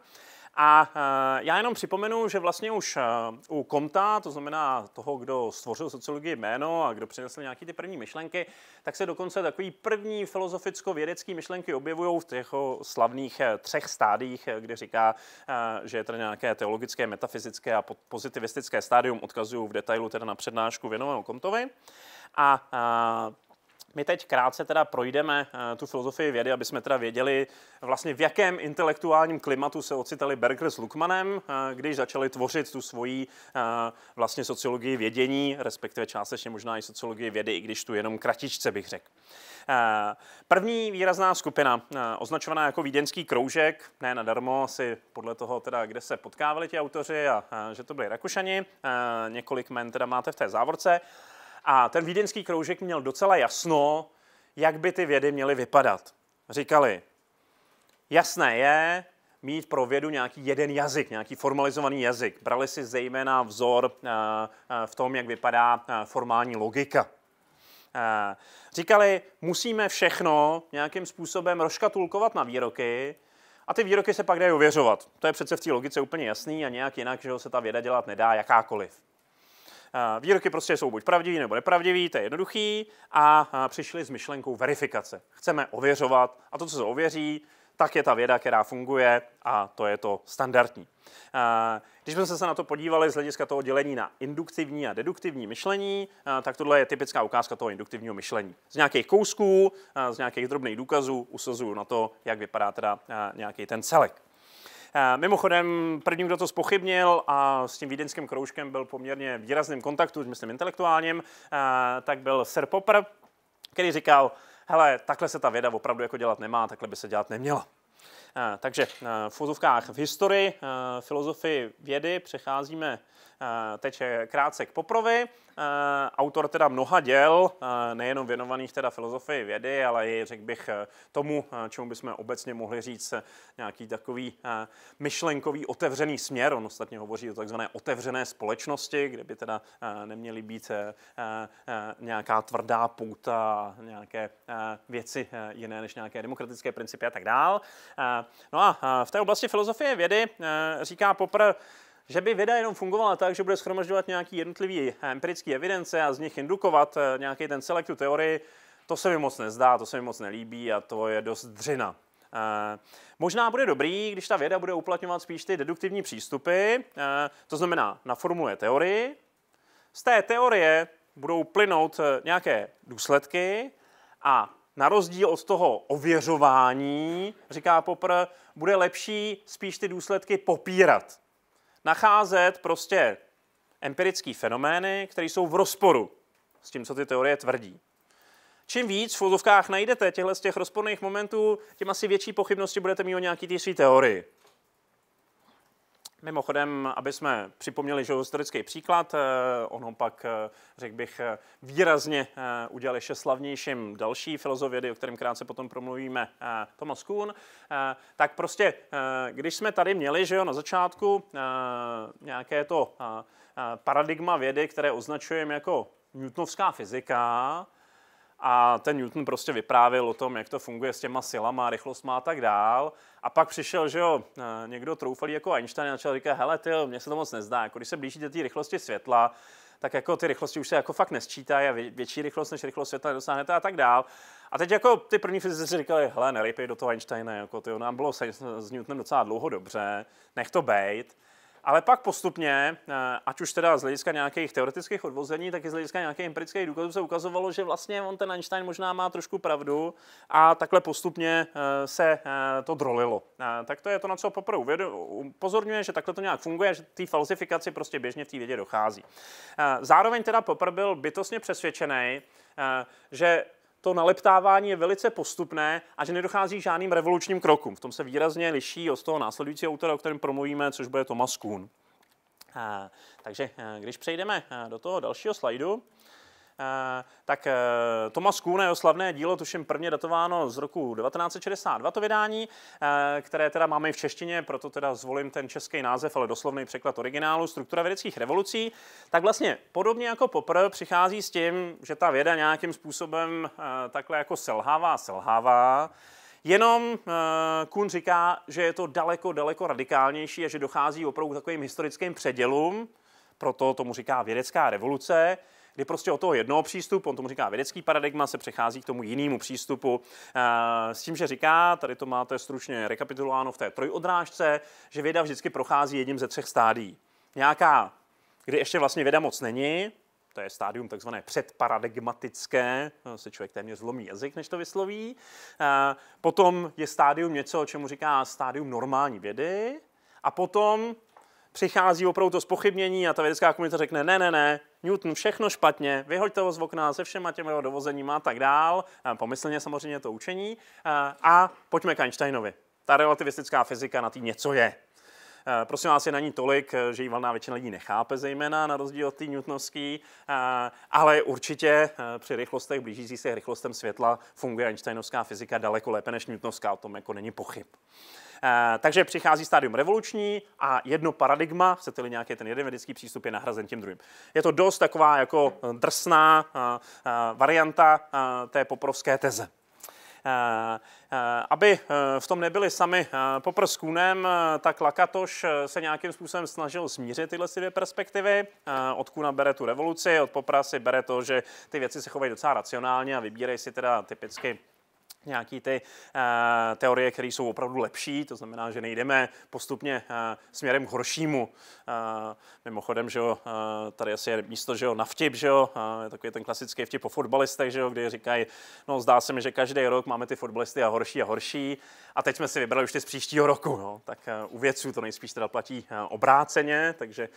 A eh, já jenom připomenu, že vlastně už eh, u Komta, to znamená toho, kdo stvořil sociologii jméno a kdo přinesl nějaké ty první myšlenky, tak se dokonce takový první filozoficko-vědecké myšlenky objevují v těch slavných eh, třech stádiích, kde říká, že je tady nějaké teologické, metafyzické a pozitivistické stádium, odkazuju v detailu teda na přednášku věnovanou Komtovi. a my teď krátce teda projdeme eh, tu filozofii vědy, aby jsme teda věděli vlastně v jakém intelektuálním klimatu se ocitali Berger s Lukmanem, eh, když začali tvořit tu svoji eh, vlastně sociologii vědění, respektive částečně možná i sociologii vědy, i když tu jenom kratičce bych řekl. První výrazná skupina, označovaná jako vídeňský kroužek, ne nadarmo, asi podle toho, teda, kde se potkávali ti autoři a že to byli Rakušani, několik men teda máte v té závorce, a ten vídeňský kroužek měl docela jasno, jak by ty vědy měly vypadat. Říkali, jasné je mít pro vědu nějaký jeden jazyk, nějaký formalizovaný jazyk. Brali si zejména vzor eh, eh, v tom, jak vypadá eh, formální logika. Říkali, musíme všechno nějakým způsobem roškatulkovat na výroky, a ty výroky se pak dají ověřovat. To je přece v té logice úplně jasný a nějak jinak, že se ta věda dělat nedá jakákoliv. Eh, výroky prostě jsou buď pravdivý nebo nepravdivý, to je jednoduchý, a eh, přišli s myšlenkou verifikace. Chceme ověřovat a to, co se ověří, tak je ta věda, která funguje a to je to standardní. Eh, když jsme se na to podívali z hlediska toho dělení na induktivní a deduktivní myšlení, tak tohle je typická ukázka toho induktivního myšlení. Z nějakých kousků, z nějakých drobných důkazů usazuju na to, jak vypadá teda nějaký ten celek. Eh, mimochodem, první, kdo to spochybnil a s tím vídeňským kroužkem byl poměrně výrazným kontaktu, myslím intelektuálním, eh, tak byl Sir Popper, který říkal, hele, takhle se ta věda opravdu jako dělat nemá, takhle by se dělat neměla. Eh, takže v fozovkách v historii filozofii vědy přecházíme Eh, teče krátce k poprovi. Eh, autor teda mnoha děl, eh, nejenom věnovaných teda filozofii vědy, ale i řekl bych tomu, čemu bychom obecně mohli říct nějaký takový myšlenkový otevřený směr. On ostatně hovoří o takzvané otevřené společnosti, kde by teda neměly být nějaká tvrdá pouta, nějaké věci jiné než nějaké demokratické principy a tak dál. No a v té oblasti filozofie vědy říká poprvé, že by věda jenom fungovala tak, že bude schromažďovat nějaký jednotlivý eh, empirický evidence a z nich indukovat eh, nějaký ten selektu teorii, to se mi moc nezdá, to se mi moc nelíbí a to je dost dřina. Eh, možná bude dobrý, když ta věda bude uplatňovat spíš ty deduktivní přístupy, to znamená naformuluje teorii, z té teorie budou plynout nějaké důsledky a na rozdíl od toho ověřování, říká Popr, bude lepší spíš ty důsledky popírat nacházet prostě empirické fenomény, které jsou v rozporu s tím, co ty teorie tvrdí. Čím víc v fotovkách najdete těchto z těch rozporných momentů, tím asi větší pochybnosti budete mít o nějaký té své teorii. Mimochodem, aby jsme připomněli, že historický příklad, eh, ono pak, eh, řekl bych, eh, výrazně udělali ještě slavnějším další filozof vědy, o kterém krátce potom promluvíme, Thomas Kuhn, tak prostě, když jsme tady měli, že jo, na začátku nějaké to paradigma vědy, které označujeme jako Newtonovská fyzika, a ten Newton prostě vyprávěl o tom, jak to funguje s těma silama, rychlostma a tak dál. A pak přišel, že jo, eh, někdo troufalý jako Einstein a začal říkat, hele ty, mně se to moc nezdá, jako když se blížíte té rychlosti světla, tak jako ty rychlosti už se jako fakt nesčítají a větší rychlost než rychlost světla nedosáhnete a tak dál. A teď jako ty první fyzici říkali, hele, nelipej do toho Einsteina, jako ty, nám bylo se, s Newtonem docela dlouho dobře, nech to bejt. Ale pak postupně, eh, ať už teda z hlediska nějakých teoretických odvození, tak i z hlediska nějakých empirických důkazů se ukazovalo, že vlastně on ten Einstein možná má trošku pravdu a takhle postupně eh, se eh, to drolilo. Tak to je to, na co poprvé upozorňuje, že takhle to nějak funguje, že ty falsifikaci prostě běžně v té vědě dochází. Zároveň teda poprvé byl bytostně přesvědčený, že to naleptávání je velice postupné a že nedochází žádným revolučním krokům. V tom se výrazně liší od toho následujícího autora, o kterém promluvíme, což bude Thomas Kuhn. Eh, takže eh, když přejdeme eh, do toho dalšího slajdu, Eh, tak eh, Tomas Kuhn jeho slavné dílo, tuším prvně datováno z roku 1962 to vydání, eh, které teda máme i v češtině, proto teda zvolím ten český název, ale doslovný překlad originálu, Struktura vědeckých revolucí, tak vlastně podobně jako poprvé přichází s tím, že ta věda nějakým způsobem takhle jako selhává, selhává, Jenom Kuhn říká, že je to daleko, daleko radikálnější a že dochází opravdu k takovým historickým předělům, proto tomu říká vědecká revoluce, kdy prostě od toho jednoho přístupu, on tomu říká vědecký paradigma, se přechází k tomu jinému přístupu. Eh, s tím, že říká, tady to máte stručně rekapituláno v té trojodrážce, že věda vždycky prochází jedním ze třech stádií. Nějaká, kdy ještě vlastně věda moc není, to je stádium takzvané předparadigmatické, eh, se člověk téměř zlomí jazyk, než to vysloví. Eh, potom je stádium něco, čemu říká stádium normální vědy. A potom přichází opravdu to spochybnění a ta vědecká komunita řekne, ne, ne, ne, Newton všechno špatně, vyhoď toho z okna se všema těmi dovozením a tak dál, pomyslně samozřejmě to učení, a pojďme k Einsteinovi. Ta relativistická fyzika na tý něco je. Prosím vás, je na ní tolik, že ji valná většina lidí nechápe, zejména na rozdíl od té Newtonovské, ale určitě při rychlostech blížící se rychlostem světla funguje Einsteinovská fyzika daleko lépe než newtonovská, o tom jako není pochyb. Eh, takže přichází stádium revoluční a jedno paradigma, chcete-li nějaký ten jeden vědecký přístup, je nahrazen tím druhým. Je to dost taková jako eh, drsná eh, varianta té poprovské teze. Aby v tom nebyli sami popr tak Lakatoš se nějakým způsobem snažil smířit tyhle dvě perspektivy. Od Kuna bere tu revoluci, od Popra si bere to, že ty věci se chovají docela racionálně a vybírají si teda typicky nějaký ty eh, teorie, které jsou opravdu lepší, to znamená, že nejdeme postupně eh, směrem k horšímu. E, mimochodem, že jo, tady asi je místo, že jo, na vtip, že jo, e, takový ten klasický vtip o fotbalistech, že jo, kdy říkají, no zdá se mi, že každý rok máme ty fotbalisty a horší a horší a teď jsme si vybrali už ty z příštího roku, no. tak u věců to nejspíš teda platí e, obráceně, takže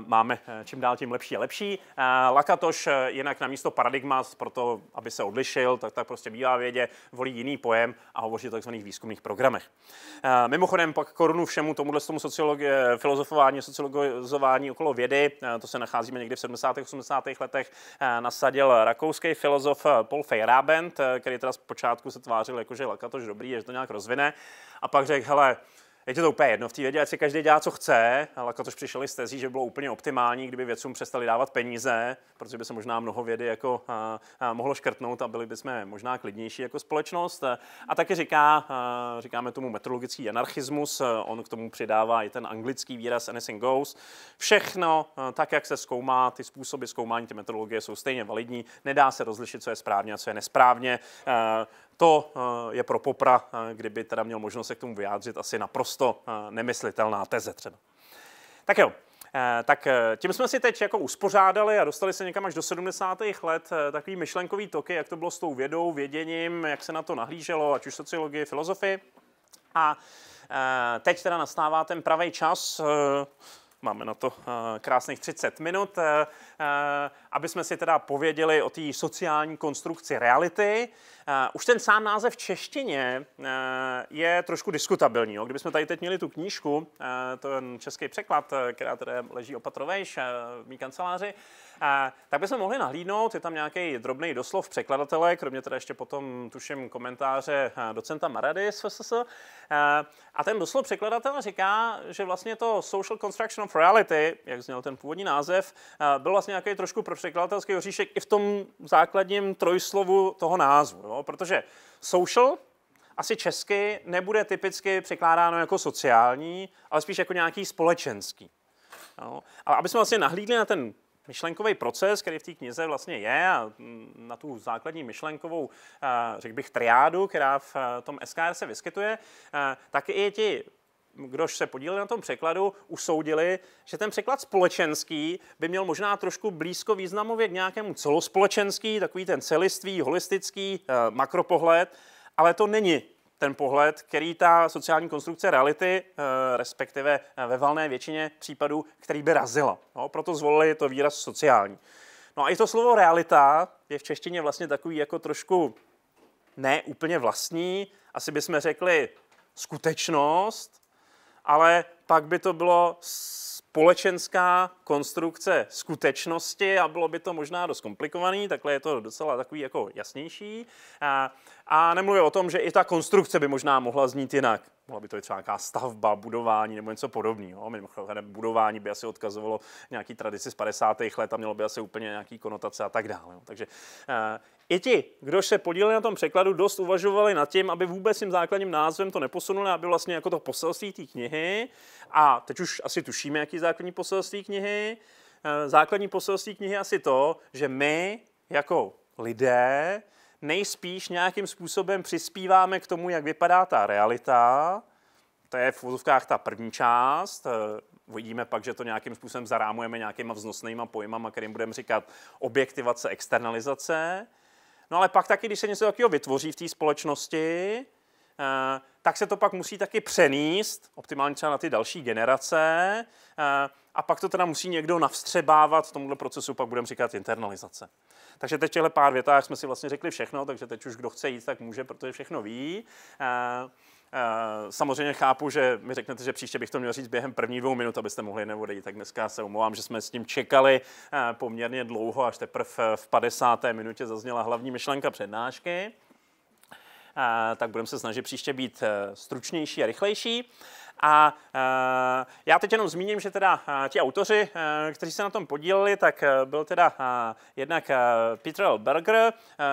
máme čím dál tím lepší a lepší. E, Lakatoš jinak na místo paradigma, proto aby se odlišil, tak, tak prostě bílá vědě volí jiný pojem a hovoří o tzv. výzkumných programech. Eh, mimochodem pak korunu všemu tomuhle tomu sociologi- filozofování, sociologizování okolo vědy, eh, to se nacházíme někdy v 70. a 80. letech, eh, nasadil rakouský filozof Paul Feyerabend, který teda zpočátku se tvářil jako, že Lakatoš dobrý, je, že to nějak rozvine a pak řekl, hele, je to úplně jedno v té vědě, ať si každý dělá, co chce, ale Lakacoš přišli z tezí, že bylo úplně optimální, kdyby vědcům přestali dávat peníze, protože by se možná mnoho vědy jako a, a mohlo škrtnout a byli bychom možná klidnější jako společnost. A taky říká, a, říkáme tomu metrologický anarchismus, on k tomu přidává i ten anglický výraz anything goes. Všechno, tak jak se zkoumá, ty způsoby zkoumání, ty metrologie jsou stejně validní, nedá se rozlišit, co je správně a co je nesprávně. To eh, je pro Popra, eh, kdyby teda měl možnost se k tomu vyjádřit, asi naprosto eh, nemyslitelná teze třeba. Tak jo, tak tím jsme si teď jako uspořádali a dostali se někam až do 70. let takový myšlenkový toky, jak to bylo s tou vědou, věděním, jak se na to nahlíželo, ať už sociologii, filozofii. A teď teda nastává ten pravý čas, Máme na to eh, krásných 30 minut, eh, eh, aby jsme si teda pověděli o té sociální konstrukci reality. Už ten sám název v češtině je trošku diskutabilní. Kdybychom tady teď měli tu knížku, to je český překlad, která tady leží opatrovejš v mý kanceláři, a, tak bychom mohli nahlídnout, je tam nějaký drobný doslov překladatele, kromě teda ještě potom tuším komentáře eh, docenta Marady z FSS. Eh, a ten doslov překladatele říká, že vlastně to Social Construction of Reality, jak zněl ten původní název, eh, byl vlastně nějaký trošku pro překladatelský oříšek i v tom základním trojslovu toho názvu, jo? protože social asi česky nebude typicky překládáno jako sociální, ale spíš jako nějaký společenský. Jo? A aby jsme vlastně nahlídli na ten myšlenkový proces, který v té knize vlastně je a mm, na tu základní myšlenkovou, řekl bych, triádu, která v tom SKR se vyskytuje, tak i ti kdož se podíleli na tom překladu, usoudili, že ten překlad společenský by měl možná trošku blízko významově k nějakému celospolečenský, takový ten celistvý, holistický makropohled, ale to není ten pohled, který ta sociální konstrukce reality, eh, respektive eh, ve valné většině případů, který by razila. No, proto zvolili to výraz sociální. No a i to slovo realita je v češtině vlastně takový jako trošku ne úplně vlastní, asi bychom řekli skutečnost, ale pak by to bylo společenská konstrukce skutečnosti a bylo by to možná dost komplikovaný, takhle je to docela takový jako jasnější. A, a nemluvím o tom, že i ta konstrukce by možná mohla znít jinak. Mohla by to být třeba nějaká stavba, budování nebo něco podobného. Mimochodem, budování by asi odkazovalo nějaký tradici z 50. let a mělo by asi úplně nějaký konotace a tak dále. Takže eh, i ti, kdo se podíleli na tom překladu, dost uvažovali nad tím, aby vůbec tím základním názvem to neposunuli, aby vlastně jako to poselství té knihy. A teď už asi tušíme, jaký základní poselství knihy. Eh, základní poselství knihy asi to, že my jako lidé nejspíš nějakým způsobem přispíváme k tomu, jak vypadá ta realita. To je v vozovkách ta první část. Eh, Vidíme pak, že to nějakým způsobem zarámujeme nějakýma vznosnýma pojmama, kterým budeme říkat objektivace, externalizace. No ale pak taky, když se něco takového vytvoří v té společnosti, eh, tak se to pak musí taky přenést, optimálně třeba na ty další generace, eh, a pak to teda musí někdo navstřebávat v tomhle procesu, pak budeme říkat internalizace. Takže teď těhle pár větách jsme si vlastně řekli všechno, takže teď už kdo chce jít, tak může, protože všechno ví. Eh, eh, samozřejmě chápu, že mi řeknete, že příště bych to měl říct během první dvou minut, abyste mohli neodejít, tak dneska se omlouvám, že jsme s tím čekali eh, poměrně dlouho, až teprve v 50. minutě zazněla hlavní myšlenka přednášky. Tak budeme se snažit příště být stručnější a rychlejší. A eh, já teď jenom zmíním, že teda eh, ti autoři, eh, kteří se na tom podíleli, tak byl teda jednak Peter L. Berger,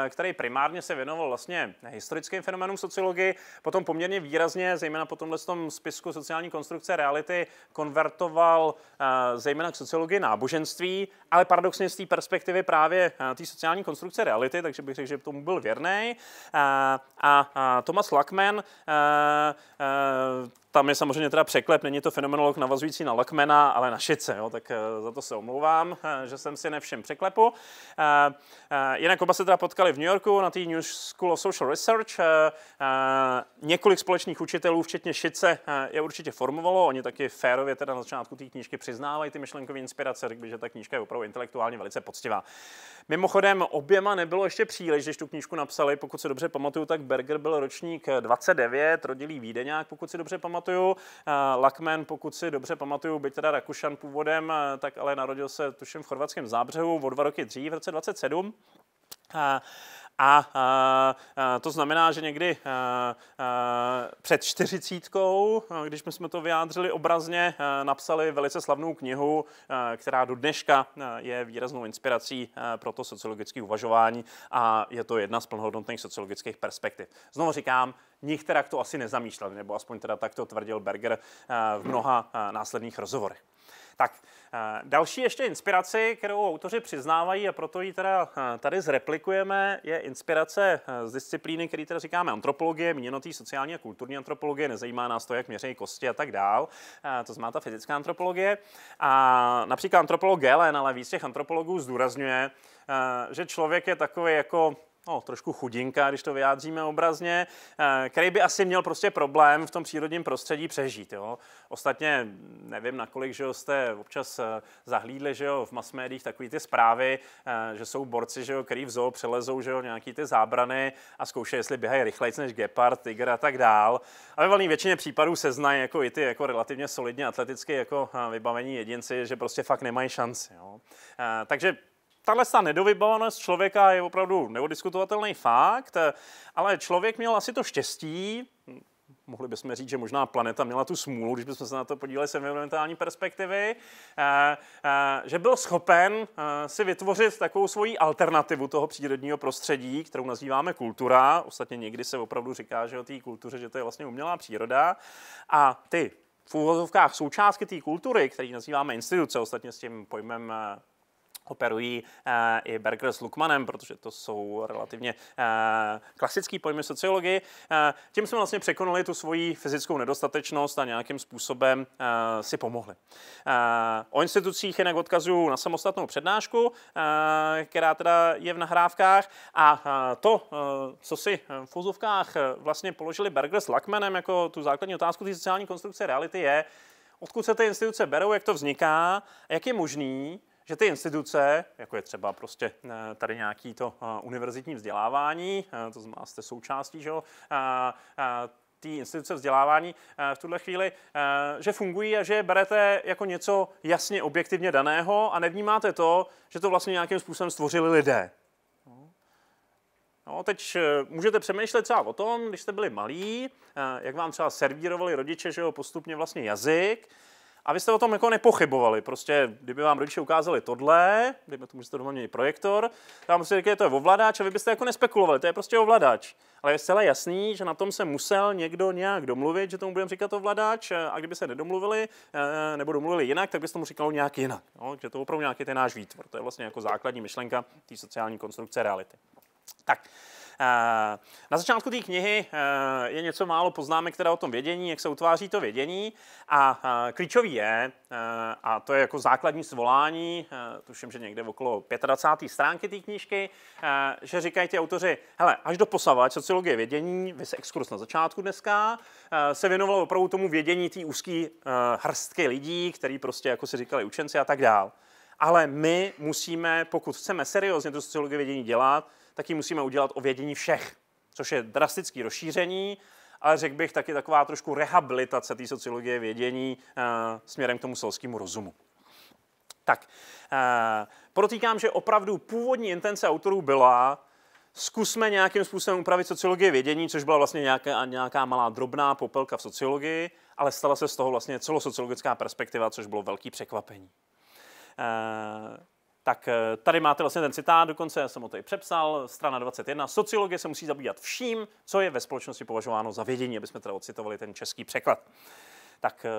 který primárně se věnoval vlastně historickým fenoménům sociologii, potom poměrně výrazně, zejména po tomhle tom spisku sociální konstrukce reality, konvertoval zejména k sociologii náboženství, ale paradoxně z té perspektivy právě té sociální konstrukce reality, takže bych řekl, že tomu byl věrný. A, Thomas Lackman tam je samozřejmě teda překlep, není to fenomenolog navazující na Lakmena, ale na Šice, jo? tak eh, za to se omlouvám, eh, že jsem si nevšiml překlepu. Eh, jinak oba se teda potkali v New Yorku na té New School of Social Research. Několik společných učitelů, včetně Šice, je určitě formovalo. Oni taky férově teda na začátku té knížky přiznávají ty myšlenkové inspirace, řekl že ta knížka je opravdu intelektuálně velice poctivá. Mimochodem, oběma nebylo ještě příliš, když tu knížku napsali, pokud se dobře pamatuju, tak Berger byl ročník 29, rodilý Vídeňák, pokud si dobře pamatuju, pamatuju. Eh, Lakmen, pokud si dobře pamatuju, byť teda Rakušan původem, eh, tak ale narodil se tuším v chorvatském zábřehu o dva roky dřív, v roce 27. A, a, a to znamená, že někdy a, a, před čtyřicítkou, když jsme to vyjádřili obrazně, a, napsali velice slavnou knihu, a, která do dneška je výraznou inspirací a, pro to sociologické uvažování a je to jedna z plnohodnotných sociologických perspektiv. Znovu říkám, nikterak to asi nezamýšlel, nebo aspoň teda tak to tvrdil Berger v mnoha následných rozhovorech. Tak eh, další ještě inspiraci, kterou autoři přiznávají a proto ji teda eh, tady zreplikujeme, je inspirace eh, z disciplíny, který teda říkáme antropologie, míněno té sociální a kulturní antropologie, nezajímá nás to, jak měří kosti a tak dál, to znamená ta fyzická antropologie. A například antropolog Gelen, ale víc těch antropologů zdůrazňuje, že člověk je takový jako no, trošku chudinka, když to vyjádříme obrazně, eh, který by asi měl prostě problém v tom přírodním prostředí přežít. Jo? Ostatně nevím, nakolik že jste občas eh, zahlídli že jo, v masmédiích takové ty zprávy, eh, že jsou borci, že jo, který v zoo přelezou že jo, nějaký ty zábrany a zkoušejí, jestli běhají rychleji než gepard, tiger a tak dál. A ve velmi většině případů se znají jako i ty jako relativně solidně atleticky jako vybavení jedinci, že prostě fakt nemají šanci. Jo? Takže Tahle ta nedovybavenost člověka je opravdu neodiskutovatelný fakt, ale člověk měl asi to štěstí, mohli bychom říct, že možná planeta měla tu smůlu, když bychom se na to podívali z environmentální perspektivy, eh, eh, že byl schopen eh, si vytvořit takovou svoji alternativu toho přírodního prostředí, kterou nazýváme kultura. Ostatně někdy se opravdu říká, že o té kultuře, že to je vlastně umělá příroda. A ty v úvozovkách součástky té kultury, který nazýváme instituce, ostatně s tím pojmem operují eh, i Berger s Lukmanem, protože to jsou relativně eh, klasický pojmy sociologii. Eh, tím jsme vlastně překonali tu svoji fyzickou nedostatečnost a nějakým způsobem si pomohli. O institucích jinak odkazuju na samostatnou přednášku, která teda je v nahrávkách a to, co si v fuzovkách vlastně položili Berger s Lukmanem jako tu základní otázku té sociální konstrukce reality je, odkud se ty instituce berou, jak to vzniká, jak je možný, že ty instituce, jako je třeba prostě eh, tady nějaký to eh, univerzitní vzdělávání, eh, to znamená jste součástí, že jo, ty instituce vzdělávání v tuhle chvíli, že fungují a že je berete jako něco jasně objektivně daného a nevnímáte to, že to vlastně nějakým způsobem stvořili lidé. No, teď můžete přemýšlet třeba o tom, když jste byli malí, jak vám třeba servírovali rodiče že jo, postupně vlastně jazyk, a vy jste o tom jako nepochybovali. Prostě, kdyby vám rodiče ukázali tohle, dejme tomu, že jste doma měli projektor, tak vám prostě říct, že to je ovladač a vy byste jako nespekulovali, to je prostě ovladač. Ale je zcela jasný, že na tom se musel někdo nějak domluvit, že tomu budeme říkat ovladač a kdyby se nedomluvili eh, nebo domluvili jinak, tak by se tomu říkalo nějak jinak. No, že to je opravdu nějaký ten náš výtvor. To je vlastně jako základní myšlenka té sociální konstrukce reality. Tak, Eh, na začátku té knihy eh, je něco málo poznámek teda o tom vědění, jak se utváří to vědění a eh, klíčový je, a to je jako základní zvolání, tuším, že někde okolo 25. stránky té knížky, že říkají ti autoři, hele, až do posava sociologie vědění, se exkurs na začátku dneska, se věnovalo opravdu tomu vědění té úzké hrstky lidí, který prostě, jako si říkali, učenci a tak dál. Ale my musíme, pokud chceme seriózně tu sociologii vědění dělat, tak ji musíme udělat o vědění všech, což je drastické rozšíření, ale řekl bych taky taková trošku rehabilitace té sociologie vědění eh, směrem k tomu selskému rozumu. Tak, eh, protýkám, že opravdu původní intence autorů byla, zkusme nějakým způsobem upravit sociologii vědění, což byla vlastně nějaká, nějaká malá drobná popelka v sociologii, ale stala se z toho vlastně celosociologická perspektiva, což bylo velký překvapení. Eh, tak eh, tady máte vlastně ten citát, dokonce já jsem ho tady přepsal, strana 21. Sociologie se musí zabývat vším, co je ve společnosti považováno za vědění, aby jsme teda ocitovali ten český překlad. Tak eh,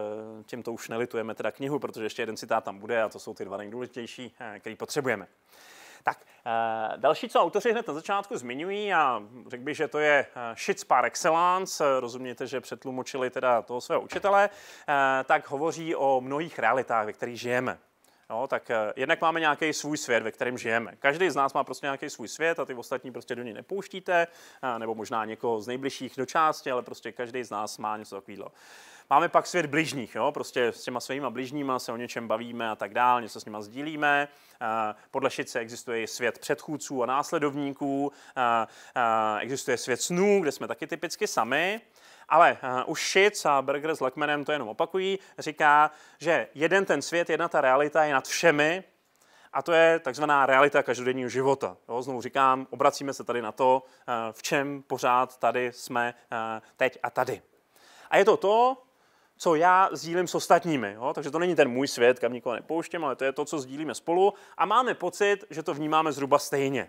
tímto už nelitujeme teda knihu, protože ještě jeden citát tam bude a to jsou ty dva nejdůležitější, eh, který potřebujeme. Tak, další, co autoři hned na začátku zmiňují, a řekl bych, že to je shit par excellence, rozumíte, že přetlumočili teda toho svého učitele, tak hovoří o mnohých realitách, ve kterých žijeme. No, tak eh, jednak máme nějaký svůj svět, ve kterém žijeme. Každý z nás má prostě nějaký svůj svět a ty ostatní prostě do něj nepouštíte, eh, nebo možná někoho z nejbližších do části, ale prostě každý z nás má něco takového. Máme pak svět bližních, jo? prostě s těma svými bližníma se o něčem bavíme a tak dále, něco s nima sdílíme. Eh, podle Šice existuje svět předchůdců a následovníků, existuje svět snů, kde jsme taky typicky sami. Ale uh, už Schitz a Berger s Lekmenem to jenom opakují, říká, že jeden ten svět, jedna ta realita je nad všemi, a to je takzvaná realita každodenního života. Jo, znovu říkám, obracíme se tady na to, eh, v čem pořád tady jsme eh, teď a tady. A je to to, co já sdílím s ostatními. Jo? Takže to není ten můj svět, kam nikoho nepouštím, ale to je to, co sdílíme spolu a máme pocit, že to vnímáme zhruba stejně.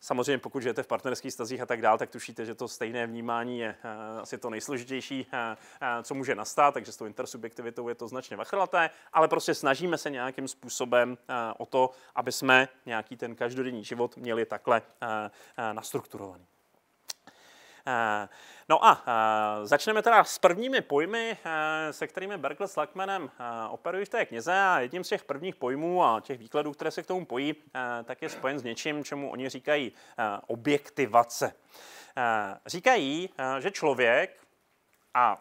Samozřejmě, pokud žijete v partnerských stazích a tak dál, tak tušíte, že to stejné vnímání je eh, asi to nejsložitější, eh, eh, co může nastat, takže s tou intersubjektivitou je to značně vachrlaté, ale prostě snažíme se nějakým způsobem o to, aby jsme nějaký ten každodenní život měli takhle nastrukturovaný. Eh, no a eh, začneme teda s prvními pojmy, eh, se kterými Berkel s Lackmanem operují v té knize a jedním z těch prvních pojmů a těch výkladů, které se k tomu pojí, tak je spojen s něčím, čemu oni říkají objektivace. Říkají, že člověk a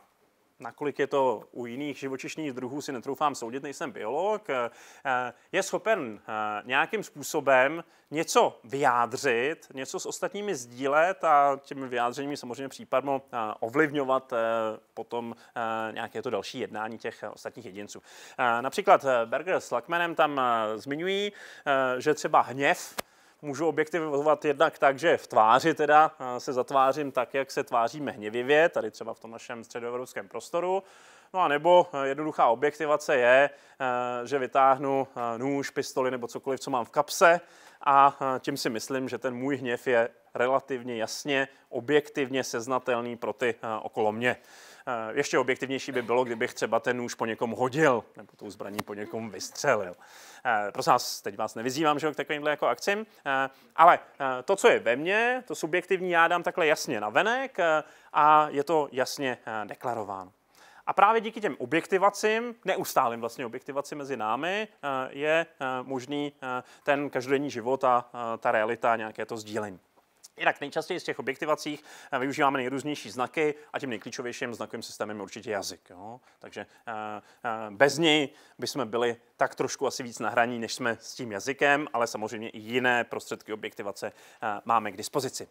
Nakolik je to u jiných živočišních druhů, si netroufám soudit, nejsem biolog. Eh, eh, je schopen eh, nějakým způsobem něco vyjádřit, něco s ostatními sdílet a těmi vyjádřeními samozřejmě případno ovlivňovat potom nějaké to další jednání těch ostatních jedinců. Například Berger s Lackmanem tam zmiňují, že třeba hněv můžu objektivovat jednak tak, že v tváři teda eh, se zatvářím tak, jak se tváříme hněvivě, tady třeba v tom našem středoevropském prostoru. No a nebo eh, jednoduchá objektivace je, eh, že vytáhnu nůž, pistoli nebo cokoliv, co mám v kapse a tím si myslím, že ten můj hněv je relativně jasně, objektivně seznatelný pro ty okolo mě. Eh, ještě objektivnější by bylo, kdybych třeba ten nůž po někom hodil, nebo tou zbraní po někom vystřelil. Eh, prosím vás, teď vás nevyzývám že, k takovýmhle jako akcím, eh, ale to, co je ve mně, to subjektivní já dám takhle jasně na venek a je to jasně deklarováno. A právě díky těm objektivacím, neustálým vlastně objektivaci mezi námi, je možný ten každodenní život a ta realita, nějaké to sdílení. Jinak nejčastěji z těch objektivacích eh, využíváme nejrůznější znaky a tím nejklíčovějším znakovým systémem je určitě jazyk. Jo? Takže eh, eh, bez něj bychom byli tak trošku asi víc na hraní, než jsme s tím jazykem, ale samozřejmě i jiné prostředky objektivace máme k dispozici.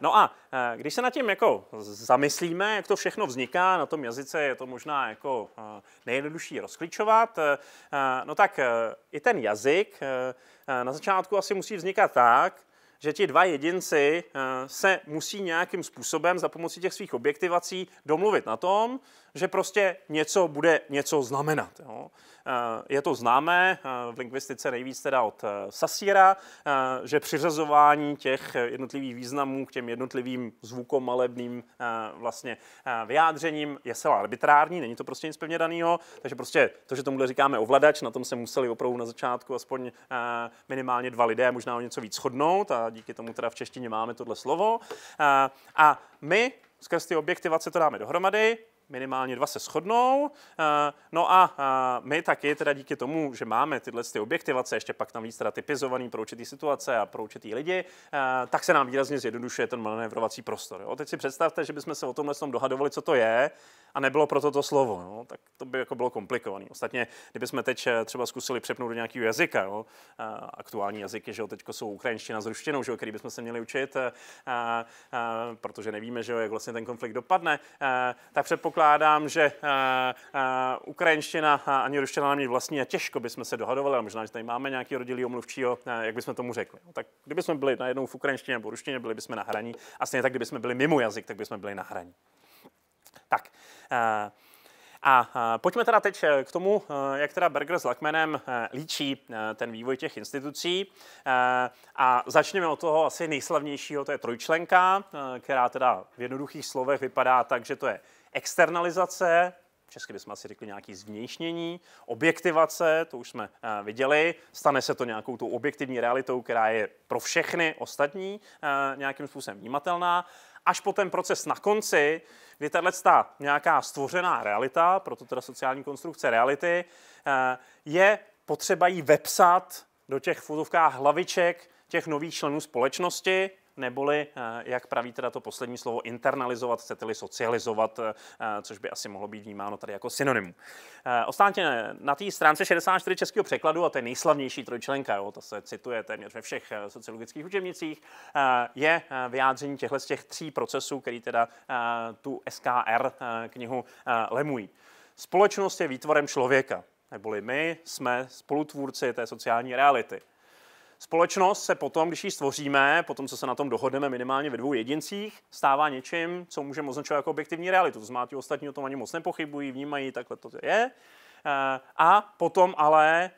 No a když se nad tím jako zamyslíme, jak to všechno vzniká, na tom jazyce je to možná jako nejjednodušší rozklíčovat, no tak i ten jazyk na začátku asi musí vznikat tak, že ti dva jedinci eh, se musí nějakým způsobem za pomocí těch svých objektivací domluvit na tom, že prostě něco bude něco znamenat. Jo. Eh, je to známé eh, v lingvistice nejvíc teda od eh, sasíra, že přiřazování těch jednotlivých významů k těm jednotlivým zvukomalebným vlastně vyjádřením je celá arbitrární, není to prostě nic pevně daného, takže prostě to, že tomuhle říkáme ovladač, na tom se museli opravdu na začátku aspoň minimálně dva lidé možná o něco víc shodnout a díky tomu teda v češtině máme tohle slovo. A my skrz ty objektivace to dáme dohromady, minimálně dva se shodnou. Eh, no a eh, my taky, teda díky tomu, že máme tyhle ty objektivace, ještě pak tam víc teda typizovaný pro určitý situace a pro určitý lidi, eh, tak se nám výrazně zjednodušuje ten manévrovací prostor. Jo? Teď si představte, že bychom se o tomhle tom dohadovali, co to je, a nebylo proto to slovo, no, tak to by jako bylo komplikované. Ostatně, kdybychom teď třeba zkusili přepnout do nějakého jazyka, jo? aktuální jazyky, že jo, teď jsou ukrajinština s ruštinou, že jo, který bychom se měli učit, a, a, protože nevíme, že jo, jak vlastně ten konflikt dopadne, a, tak předpokládám, předpokládám, že eh, eh, ukrajinština ani ruština není vlastní a těžko bychom se dohadovali, a možná, že tady máme nějaký rodilý omluvčího, eh, jak bychom tomu řekli. No, tak kdybychom byli najednou v ukrajinštině nebo ruštině, byli bychom na hraní. A stejně tak, kdybychom byli mimo jazyk, tak bychom byli na hraní. Tak, a eh, pojďme teda teď eh, k tomu, eh, jak teda Berger s Lackmanem líčí ten vývoj těch institucí. A začněme od toho asi nejslavnějšího, to je trojčlenka, která teda v jednoduchých slovech vypadá tak, že to je externalizace, česky bychom asi řekli nějaký zvnějšnění, objektivace, to už jsme viděli, stane se to nějakou tou objektivní realitou, která je pro všechny ostatní nějakým způsobem vnímatelná až po ten proces na konci, kdy tahle nějaká stvořená realita, proto teda sociální konstrukce reality, eh, je potřeba ji vepsat do těch fotovkách hlaviček těch nových členů společnosti, neboli eh, jak praví teda to poslední slovo internalizovat, chcete-li socializovat, eh, což by asi mohlo být vnímáno tady jako synonymum. Eh, ostatně na té stránce 64 českého překladu, a to je nejslavnější trojčlenka, jo, to se cituje téměř ve všech sociologických učebnicích, je vyjádření těchto z těch tří procesů, který teda tu SKR knihu lemují. Společnost je výtvorem člověka, neboli my jsme spolutvůrci té sociální reality. Společnost se potom, když ji stvoříme, potom co se na tom dohodneme minimálně ve dvou jedincích, stává něčím, co můžeme označovat jako objektivní realitu. To znamená, ostatní o tom ani moc nepochybují, vnímají, takhle to je. Eh, a potom ale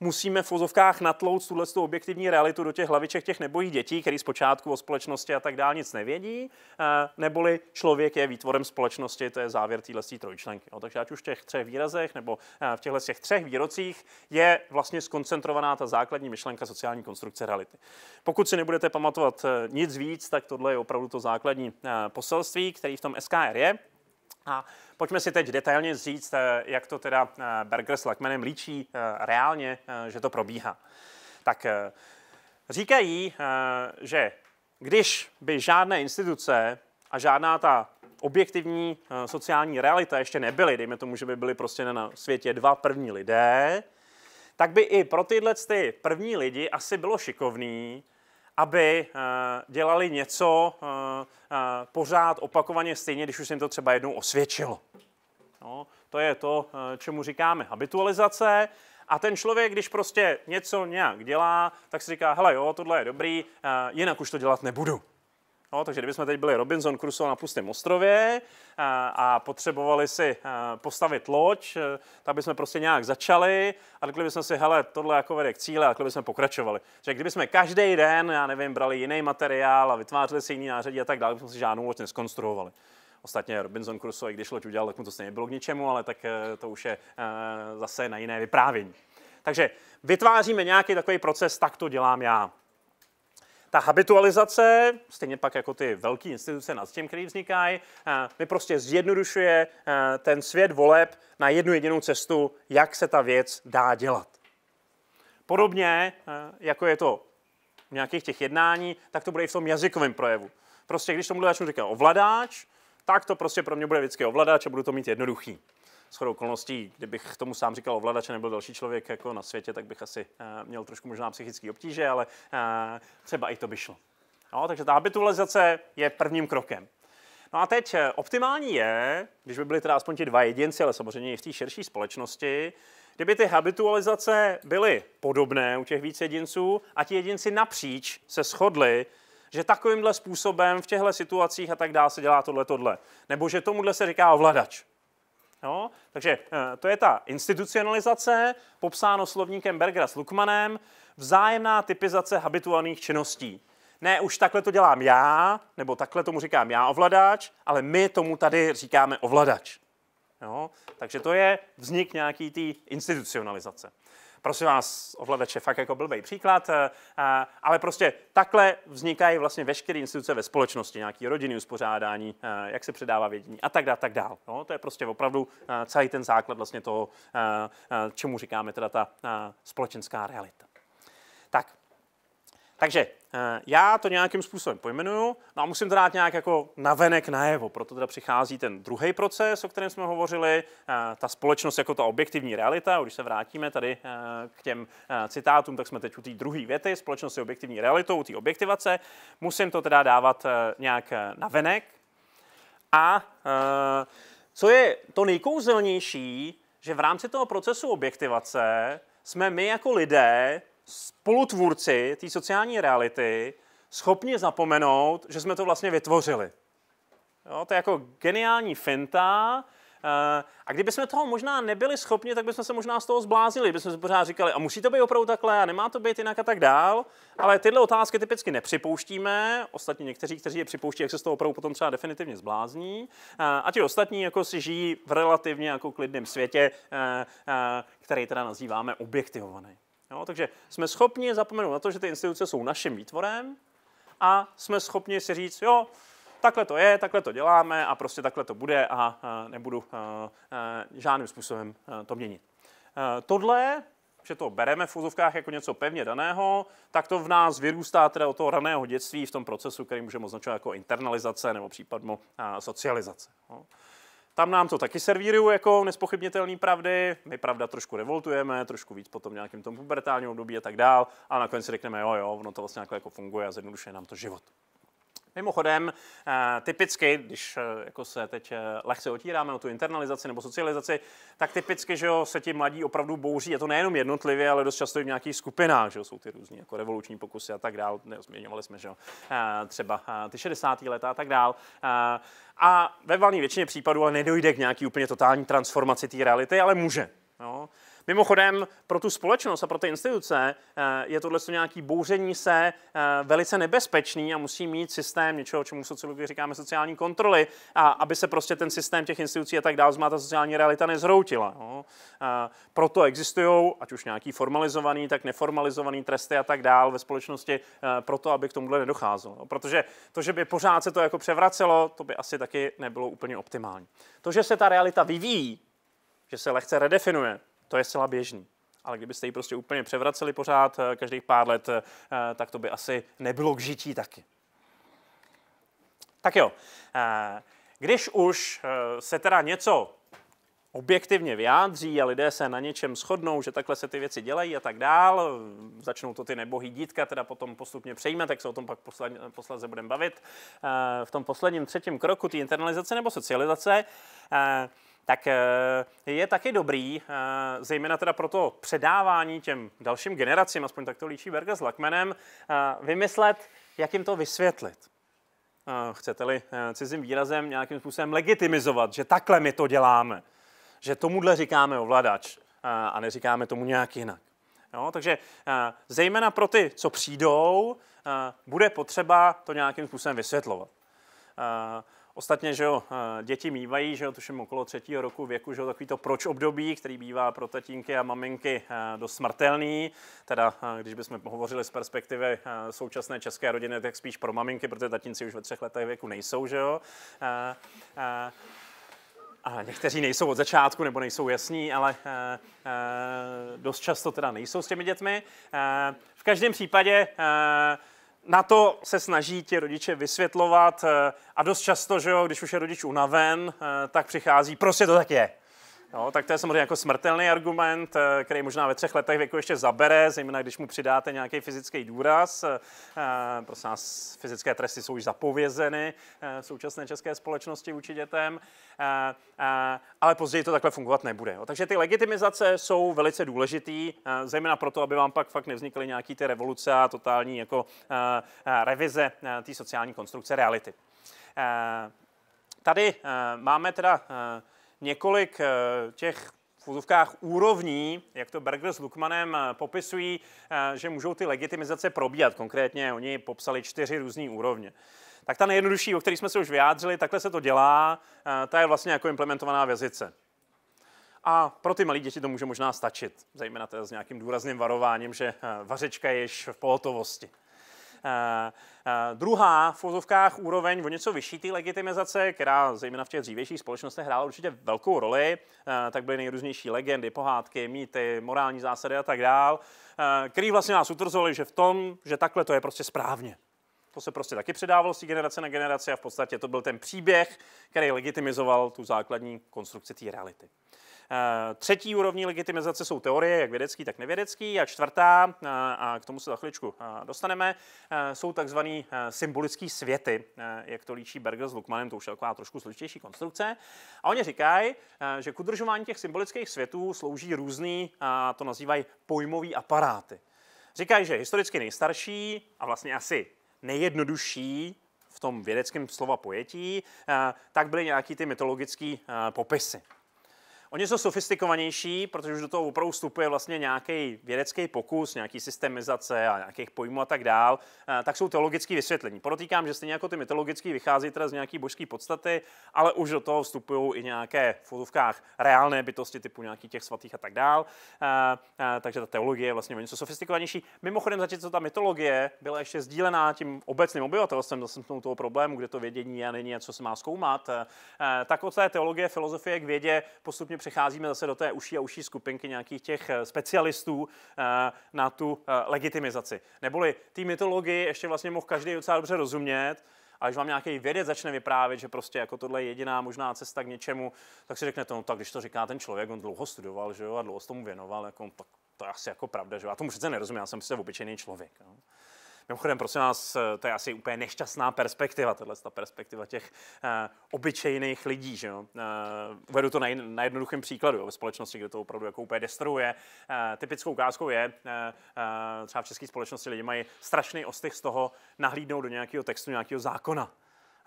musíme v fozovkách natlouct tuhle objektivní realitu do těch hlaviček těch nebojí dětí, který zpočátku o společnosti a tak dále nic nevědí, eh, neboli člověk je výtvorem společnosti, to je závěr téhle trojčlenky. No, takže ať už v těch třech výrazech nebo eh, v těchto těch třech výrocích je vlastně skoncentrovaná ta základní myšlenka sociální konstrukce reality. Pokud si nebudete pamatovat eh, nic víc, tak tohle je opravdu to základní poselství, který v tom SKR je. A pojďme si teď detailně říct, eh, jak to teda eh, Berger s Lakmanem líčí eh, reálně, že to probíhá. Tak říkají, že když by žádné instituce a žádná ta objektivní sociální realita ještě nebyly, dejme tomu, že by byly prostě na světě dva první lidé, tak by i pro tyhle ty první lidi asi bylo šikovný aby eh, dělali něco eh, eh, pořád opakovaně stejně, když už jim to třeba jednou osvědčilo. No, to je to, čemu říkáme habitualizace. A ten člověk, když prostě něco nějak dělá, tak si říká, hele jo, tohle je dobrý, jinak už to dělat nebudu. No, takže kdybychom teď byli Robinson Crusoe na pustém ostrově a, a potřebovali si postavit loď, e, tak bychom prostě nějak začali a řekli bychom si, hele, tohle jako vede k cíle a takhle bychom pokračovali. Že kdybychom každý den, já nevím, brali jiný materiál a vytvářeli si jiný nářadí a tak dále, bychom si žádnou loď neskonstruovali. Ostatně Robinson Crusoe, i když loď udělal, tak mu to stejně bylo k ničemu, ale tak e, to už je e, zase na jiné vyprávění. Takže vytváříme nějaký takový proces, tak to dělám já ta habitualizace, stejně pak jako ty velké instituce nad tím, který vznikají, eh, mi prostě zjednodušuje eh, ten svět voleb na jednu jedinou cestu, jak se ta věc dá dělat. Podobně, eh, jako je to v nějakých těch jednání, tak to bude i v tom jazykovém projevu. Prostě když tomu začnu říkat ovladáč, tak to prostě pro mě bude vždycky ovladáč a budu to mít jednoduchý shodou okolností, kdybych tomu sám říkal ovladače, nebyl další člověk jako na světě, tak bych asi eh, měl trošku možná psychické obtíže, ale eh, třeba i to by šlo. No, takže ta habitualizace je prvním krokem. No a teď eh, optimální je, když by byly teda aspoň ti dva jedinci, ale samozřejmě i v té širší společnosti, kdyby ty habitualizace byly podobné u těch víc jedinců a ti jedinci napříč se shodli, že takovýmhle způsobem v těchto situacích a tak dále se dělá tohle, tohle. Nebo že tomuhle se říká ovladač. Jo? No, takže eh, to je ta institucionalizace, popsáno slovníkem Bergera s Lukmanem, vzájemná typizace habituálních činností. Ne, už takhle to dělám já, nebo takhle tomu říkám já ovladač, ale my tomu tady říkáme ovladač. Jo? Takže to je vznik nějaký té institucionalizace. Prosím vás, ovladače, fakt jako blbý příklad, eh, eh, ale prostě takhle vznikají vlastně veškeré instituce ve společnosti, nějaký rodinný uspořádání, eh, jak se předává vědění a tak dále, tak dále. No, to je prostě opravdu celý ten základ vlastně toho, čemu říkáme teda ta společenská realita. Takže eh, já to nějakým způsobem pojmenuju, no a musím to dát nějak jako navenek najevo, proto teda přichází ten druhý proces, o kterém jsme hovořili, eh, ta společnost jako ta objektivní realita, když se vrátíme tady eh, k těm citátům, tak jsme teď u té druhé věty, společnost je objektivní realitou, u té objektivace, musím to teda dávat nějak navenek a co je to nejkouzelnější, že v rámci toho procesu objektivace jsme my jako lidé spolutvůrci té sociální reality schopni zapomenout, že jsme to vlastně vytvořili. Jo, to je jako geniální finta, eh, a kdybychom toho možná nebyli schopni, tak bychom se možná z toho zbláznili, bychom se pořád říkali, a musí to být opravdu takhle, a nemá to být jinak a tak dál. Ale tyhle otázky typicky nepřipouštíme. Ostatní někteří, kteří je připouští, jak se z toho opravdu potom třeba definitivně zblázní. Eh, a ti ostatní jako si žijí v relativně jako klidném světě, eh, který teda nazýváme objektivovaný. Jo? Takže jsme schopni zapomenout na to, že ty instituce jsou naším výtvorem a jsme schopni si říct, jo, takhle to je, takhle to děláme a prostě takhle to bude a eh, nebudu eh, eh, žádným způsobem to měnit. Tohle, že to bereme v úzovkách jako něco pevně daného, tak to v nás vyrůstá teda od toho raného dětství v tom procesu, který můžeme označovat jako internalizace nebo případně socializace. Tam nám to taky servírují jako nespochybnitelné pravdy. My pravda trošku revoltujeme, trošku víc potom nějakým tom pubertálním období a tak dál. A nakonec si řekneme, jo, jo, ono to vlastně jako funguje a zjednodušuje nám to život. Mimochodem, eh, typicky, když eh, jako se teď eh, lehce otíráme o tu internalizaci nebo socializaci, tak typicky, že jo, se ti mladí opravdu bouří, je to nejenom jednotlivě, ale dost často i v nějakých skupinách, že jo, jsou ty různé jako revoluční pokusy a tak dál, nezměňovali jsme, že jo, třeba ty 60. leta a tak dál. A ve valné většině případů ale nedojde k nějaký úplně totální transformaci té reality, ale může. Jo. Mimochodem, pro tu společnost a pro ty instituce eh, je tohle nějaký bouření se eh, velice nebezpečný a musí mít systém něčeho, čemu sociologii říkáme sociální kontroly, a aby se prostě ten systém těch institucí a tak dále, ta sociální realita nezhroutila. No. Eh, proto existují, ať už nějaký formalizovaný, tak neformalizovaný tresty a tak dále ve společnosti, proto, aby k tomuhle nedocházelo. No, protože to, že by pořád se to jako převracelo, to by asi taky nebylo úplně optimální. To, že se ta realita vyvíjí, že se lehce redefinuje, to je zcela běžný. Ale kdybyste ji prostě úplně převraceli pořád eh, každých pár let, eh, tak to by asi nebylo k žití taky. Tak jo, eh, když už se teda něco objektivně vyjádří a lidé se na něčem shodnou, že takhle se ty věci dělají a tak dál, začnou to ty nebohý dítka teda potom postupně přejme, tak se o tom pak posledně budeme bavit v tom posledním třetím kroku, ty internalizace nebo socializace tak eh, je taky dobrý, eh, zejména teda pro to předávání těm dalším generacím, aspoň tak to líčí Berger s Lakmenem, eh, vymyslet, jak jim to vysvětlit. Chcete-li cizím výrazem nějakým způsobem legitimizovat, že takhle my to děláme, že tomuhle říkáme ovladač a neříkáme tomu nějak jinak. Jo, takže zejména pro ty, co přijdou, bude potřeba to nějakým způsobem vysvětlovat. Ostatně, že jo, eh, děti mývají, že jo, tuším okolo třetího roku věku, že jo, takový to proč období, který bývá pro tatínky a maminky eh, dost smrtelný. Teda, eh, když bychom hovořili z perspektivy současné české rodiny, tak spíš pro maminky, protože tatínci už ve třech letech věku nejsou, že jo. A, a, a někteří nejsou od začátku nebo nejsou jasní, ale a, a, dost často teda nejsou s těmi dětmi. A, v každém případě a, na to se snaží ti rodiče vysvětlovat eh, a dost často, že jo, když už je rodič unaven, eh, tak přichází, prostě to tak je. Jo, tak to je samozřejmě jako smrtelný argument, eh, který možná ve třech letech věku ještě zabere, zejména když mu přidáte nějaký fyzický důraz. Eh, prostě nás, fyzické tresty jsou už zapovězeny eh, v současné české společnosti vůči dětem, ale později to takhle fungovat nebude. Takže ty legitimizace jsou velice důležitý, zejména proto, aby vám pak fakt nevznikly nějaký ty revoluce a totální jako revize té sociální konstrukce reality. Tady máme teda několik eh, těch v úzovkách úrovní, jak to Berger s Lukmanem eh, popisují, eh, že můžou ty legitimizace probíhat. Konkrétně oni popsali čtyři různé úrovně. Tak ta nejjednodušší, o které jsme se už vyjádřili, takhle se to dělá, ta je vlastně jako implementovaná v jazyce. A pro ty malé děti to může možná stačit, zejména teda s nějakým důrazným varováním, že vařečka je již v pohotovosti. Eh, eh, druhá v vozovkách úroveň o něco vyšší té legitimizace, která zejména v těch dřívějších společnostech hrála určitě velkou roli, eh, tak byly nejrůznější legendy, pohádky, mýty, morální zásady a tak dál, který vlastně nás utvrzovaly, že v tom, že takhle to je prostě správně. To se prostě taky předávalo z generace na generaci a v podstatě to byl ten příběh, který legitimizoval tu základní konstrukci té reality. Eh, třetí úrovní legitimizace jsou teorie, jak vědecký, tak nevědecký. A čtvrtá, eh, a k tomu se za chviličku eh, dostaneme, jsou takzvaný symbolický světy, jak to líčí Berger s Lukmanem, to už je taková trošku složitější konstrukce. A oni říkají, že k udržování těch symbolických světů slouží různý, a to nazývají pojmový aparáty. Říkají, že historicky nejstarší a vlastně asi nejjednodušší v tom vědeckém slova pojetí, tak byly nějaký ty mytologické popisy. O něco sofistikovanější, protože už do toho opravdu vstupuje vlastně nějaký vědecký pokus, nějaký systemizace a nějakých pojmů a tak dál, eh, tak jsou teologické vysvětlení. Podotýkám, že stejně jako ty mytologické vychází teda z nějaké božské podstaty, ale už do toho vstupují i nějaké v fotovkách reálné bytosti typu nějakých těch svatých a tak dál. Eh, eh, takže ta teologie je vlastně o něco sofistikovanější. Mimochodem, zatímco ta mytologie byla ještě sdílená tím obecným obyvatelstvem, zase toho problému, kde to vědění a není a co se má zkoumat, tak od té teologie, filozofie k vědě postupně přecházíme zase do té uší a uší skupinky nějakých těch eh, specialistů eh, na tu eh, legitimizaci. Neboli té mytologii ještě vlastně mohl každý docela dobře rozumět, a když vám nějaký vědec začne vyprávět, že prostě jako tohle je jediná možná cesta k něčemu, tak si řeknete, no tak když to říká ten člověk, on dlouho studoval, že jo, a dlouho se tomu věnoval, jako, tak to je asi jako pravda, že jo, a tomu přece nerozumím, já jsem přece prostě obyčejný člověk. Jo. No. Mimochodem, prosím vás, to je asi úplně nešťastná perspektiva, tohle ta perspektiva těch uh, obyčejných lidí. Že jo? Uh, uvedu to na, na jednoduchém příkladu jo, ve společnosti, kde to opravdu jako úplně destruuje. Uh, typickou ukázkou je, uh, uh, třeba v české společnosti lidi mají strašný ostych z toho nahlídnout do nějakého textu, nějakého zákona.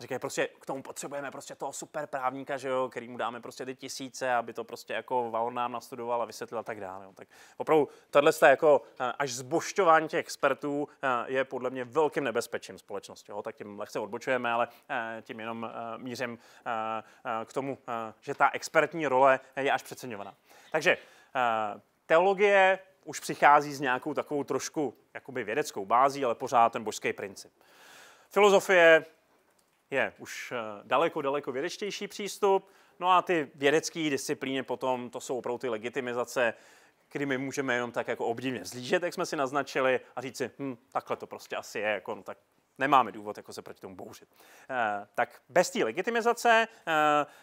Říkají prostě, k tomu potřebujeme prostě toho super právníka, že jo, který mu dáme prostě ty tisíce, aby to prostě jako on nám nastudoval a vysvětlil a tak dále. Jo. Tak opravdu tohle jako eh, až zbošťování těch expertů eh, je podle mě velkým nebezpečím společnosti. Jo. Tak tím lehce odbočujeme, ale eh, tím jenom mířím k tomu, že ta expertní role je až přeceňovaná. Takže teologie už přichází s nějakou takovou trošku jakoby vědeckou bází, ale pořád ten božský princip. Filozofie je už eh, daleko, daleko vědečtější přístup. No a ty vědecké disciplíny potom, to jsou opravdu ty legitimizace, kdy my můžeme jenom tak jako obdivně zlížet, jak jsme si naznačili, a říct si, hm, takhle to prostě asi je, jako, no tak nemáme důvod jako se proti tomu bouřit. E, tak bez té legitimizace e,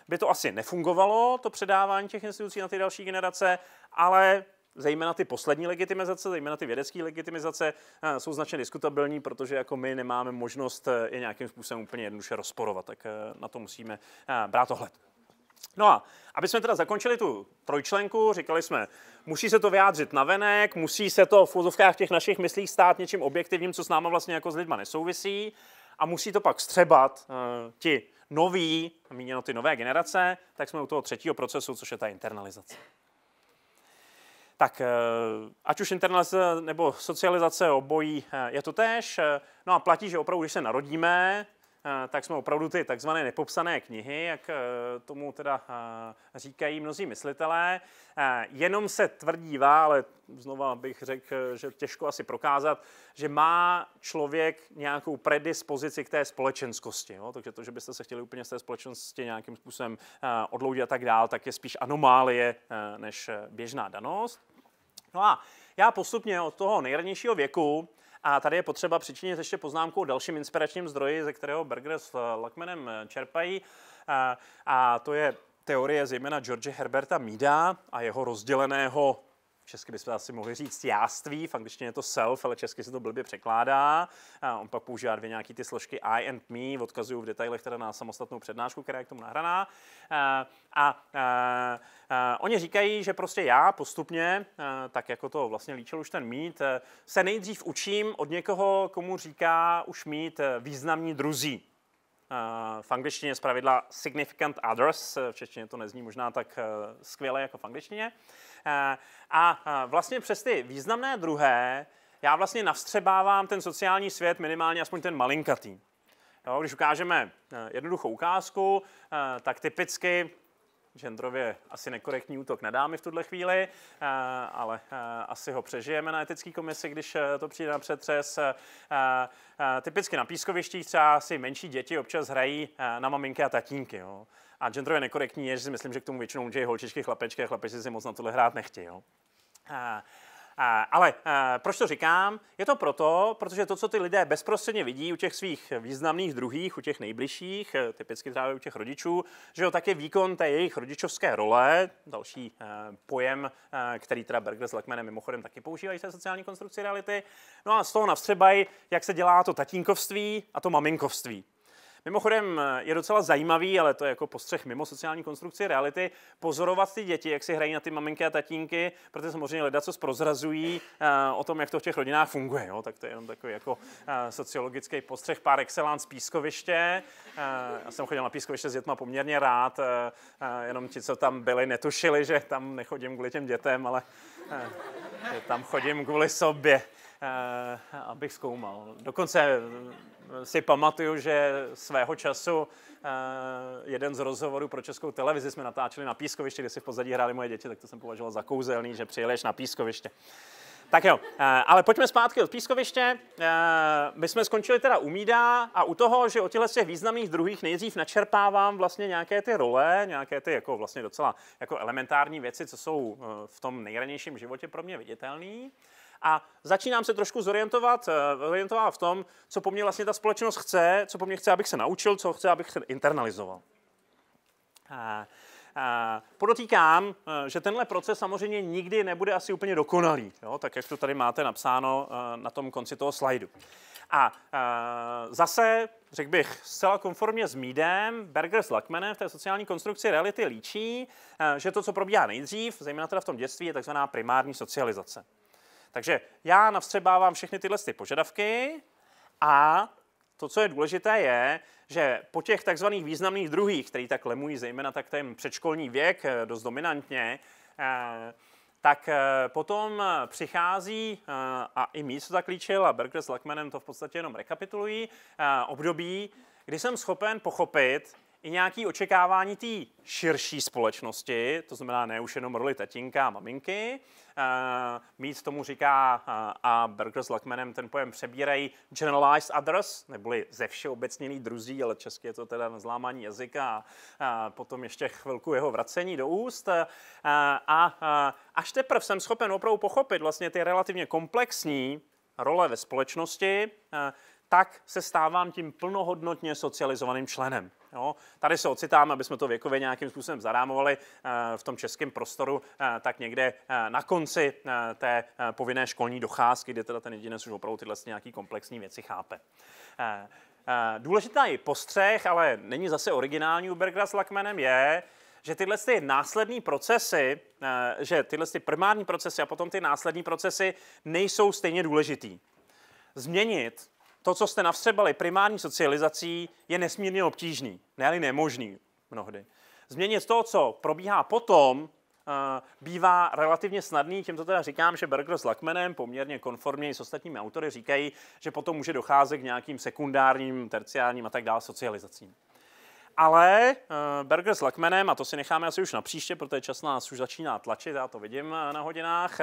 by to asi nefungovalo, to předávání těch institucí na ty další generace, ale zejména ty poslední legitimizace, zejména ty vědecké legitimizace, eh, jsou značně diskutabilní, protože jako my nemáme možnost eh, je nějakým způsobem úplně jednoduše rozporovat, tak eh, na to musíme brát ohled. No a aby jsme teda zakončili tu trojčlenku, říkali jsme, musí se to vyjádřit na venek, musí se to v úzovkách těch našich myslích stát něčím objektivním, co s náma vlastně jako s lidma nesouvisí a musí to pak střebat uh, ti noví, míněno ty nové generace, tak jsme u toho třetího procesu, což je ta internalizace. Tak eh, ať už internalizace nebo socializace obojí eh, je to tež. Eh, no a platí, že opravdu, když se narodíme, Eh, tak jsme opravdu ty takzvané nepopsané knihy, jak eh, tomu teda eh, říkají mnozí myslitelé. Jenom se tvrdí ale znova bych řekl, že těžko asi prokázat, že má člověk nějakou predispozici k té společenskosti. Jo? Takže to, že byste se chtěli úplně z té společnosti nějakým způsobem odloudit a tak dál, tak je spíš anomálie než běžná danost. No a já postupně od toho nejranějšího věku a tady je potřeba přičinit ještě poznámku o dalším inspiračním zdroji, ze kterého Berger s eh, Lakmenem eh, čerpají. A, a to je teorie zejména George Herberta Mida a jeho rozděleného Česky bychom asi mohli říct jáství, v angličtině je to self, ale česky se to blbě překládá. A on pak používá dvě nějaké ty složky I and me, odkazuju v detailech teda na samostatnou přednášku, která je k tomu nahraná. A, a, a, a oni říkají, že prostě já postupně, tak jako to vlastně líčil už ten mít, se nejdřív učím od někoho, komu říká už mít významní druzí v angličtině zpravidla significant others, v češtině to nezní možná tak skvěle jako v angličtině. Eh, a eh, vlastně přes ty významné druhé já vlastně navstřebávám ten sociální svět, minimálně aspoň ten malinkatý. Jo, když ukážeme eh, jednoduchou ukázku, tak typicky genderově asi nekorektní útok na dámy v tuhle chvíli, eh, ale eh, asi ho přežijeme na etické komisi, když eh, to přijde na přetřes. Typicky na pískovištích třeba si menší děti občas hrají na maminky a tatínky. Jo. A genderově nekorektní je, že si myslím, že k tomu většinou že holčičky, chlapečky a chlapeči si moc na tohle hrát nechtějí. Jo. Eh, ale eh, proč to říkám? Je to proto, protože to, co ty lidé bezprostředně vidí u těch svých významných druhých, u těch nejbližších, eh, typicky třeba u těch rodičů, že jo, tak je výkon té jejich rodičovské role, další pojem, který teda Berger s Lekmanem mimochodem taky používají v té sociální konstrukci reality. No a z toho navstřebají, jak se dělá to tatínkovství a to maminkovství. Mimochodem eh, je docela zajímavý, ale to je jako postřeh mimo sociální konstrukci reality, pozorovat ty děti, jak si hrají na ty maminky a tatínky, protože samozřejmě leda co prozrazují eh, o tom, jak to v těch rodinách funguje. Jo? Tak to je jenom takový jako eh, sociologický postřeh pár excellence pískoviště. Já jsem chodil na pískoviště s dětma poměrně rád, jenom ti, co tam byli, netušili, že tam nechodím kvůli těm dětem, ale tam chodím kvůli sobě. Eh, abych zkoumal. Dokonce eh, si pamatuju, že svého času eh, jeden z rozhovorů pro českou televizi jsme natáčeli na pískoviště, kde si v pozadí hráli moje děti, tak to jsem považoval za kouzelný, že přijeleš na pískoviště. Tak jo, ale pojďme zpátky od pískoviště. My jsme skončili teda u Mída a u toho, že o těchto těch významných druhých nejdřív načerpávám vlastně nějaké ty role, nějaké ty jako vlastně docela jako elementární věci, co jsou v tom nejranějším životě pro mě viditelné a začínám se trošku zorientovat, zorientovat eh, v tom, co po mně vlastně ta společnost chce, co po mně chce, abych se naučil, co chce, abych se internalizoval. A, eh, a, eh, podotýkám, že tenhle proces samozřejmě nikdy nebude asi úplně dokonalý, jo? tak jak to tady máte napsáno na tom konci toho slajdu. A zase, řekl bych, zcela konformně s Mídem, Berger s Lackmanem v té sociální konstrukci reality líčí, že to, co probíhá nejdřív, zejména teda v tom dětství, je takzvaná primární socializace. Takže já navstřebávám všechny tyhle ty požadavky a to, co je důležité, je, že po těch takzvaných významných druhých, který tak lemují zejména tak ten předškolní věk eh, dost dominantně, eh, tak eh, potom přichází, a i mi to zaklíčil a Berger s Lackmanem to v podstatě jenom rekapitulují, období, kdy jsem schopen pochopit, i nějaké očekávání té širší společnosti, to znamená ne už jenom roli tatínka a maminky. Uh, Mít tomu říká uh, a Berger s Luckmanem ten pojem přebírají generalized others, neboli ze všeobecněný druzí, ale česky je to teda na zlámání jazyka a uh, potom ještě chvilku jeho vracení do úst. Eh, a až teprve jsem schopen opravdu pochopit vlastně ty relativně komplexní role ve společnosti, tak se stávám tím plnohodnotně socializovaným členem. Jo? Tady se ocitám, aby jsme to věkově nějakým způsobem zarámovali eh, v tom českém prostoru, eh, tak někde eh, na konci té povinné školní docházky, kde teda ten jedinec už opravdu tyhle nějaký komplexní věci chápe. Důležitá i postřeh, ale není zase originální u Bergera s Lackmanem, je, že tyhle ty následní procesy, že tyhle ty primární procesy a potom ty následní procesy nejsou stejně důležitý. Změnit to, co jste navstřebali primární socializací, je nesmírně obtížný, ne nemožný mnohdy. Změnit to, co probíhá potom, eh, bývá relativně snadný, tím to teda říkám, že Berger s Lakmenem poměrně konformně s ostatními autory říkají, že potom může docházet k nějakým sekundárním, terciárním a tak dále socializacím. Ale eh, Berger s Lakmenem a to si necháme asi už na příště, protože čas nás už začíná tlačit, já to vidím eh, na hodinách,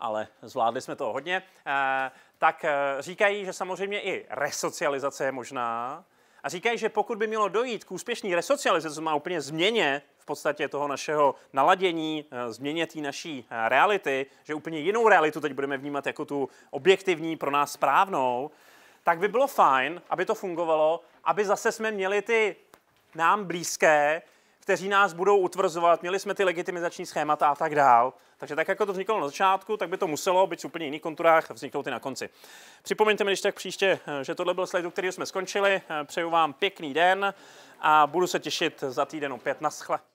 ale zvládli jsme to hodně, eh, tak eh, říkají, že samozřejmě i resocializace je možná. A říkají, že pokud by mělo dojít k úspěšné resocializaci, to má úplně změně v podstatě toho našeho naladění, eh, změně té naší reality, že úplně jinou realitu teď budeme vnímat jako tu objektivní, pro nás správnou, tak by bylo fajn, aby to fungovalo, aby zase jsme měli ty nám blízké, kteří nás budou utvrzovat, měli jsme ty legitimizační schémata a tak dál. Takže tak, jako to vzniklo na začátku, tak by to muselo být v úplně jiných konturách, vzniknout ty na konci. Připomeňte mi když tak příště, že tohle byl slide, který jsme skončili. Přeju vám pěkný den a budu se těšit za týden opět. Naschle.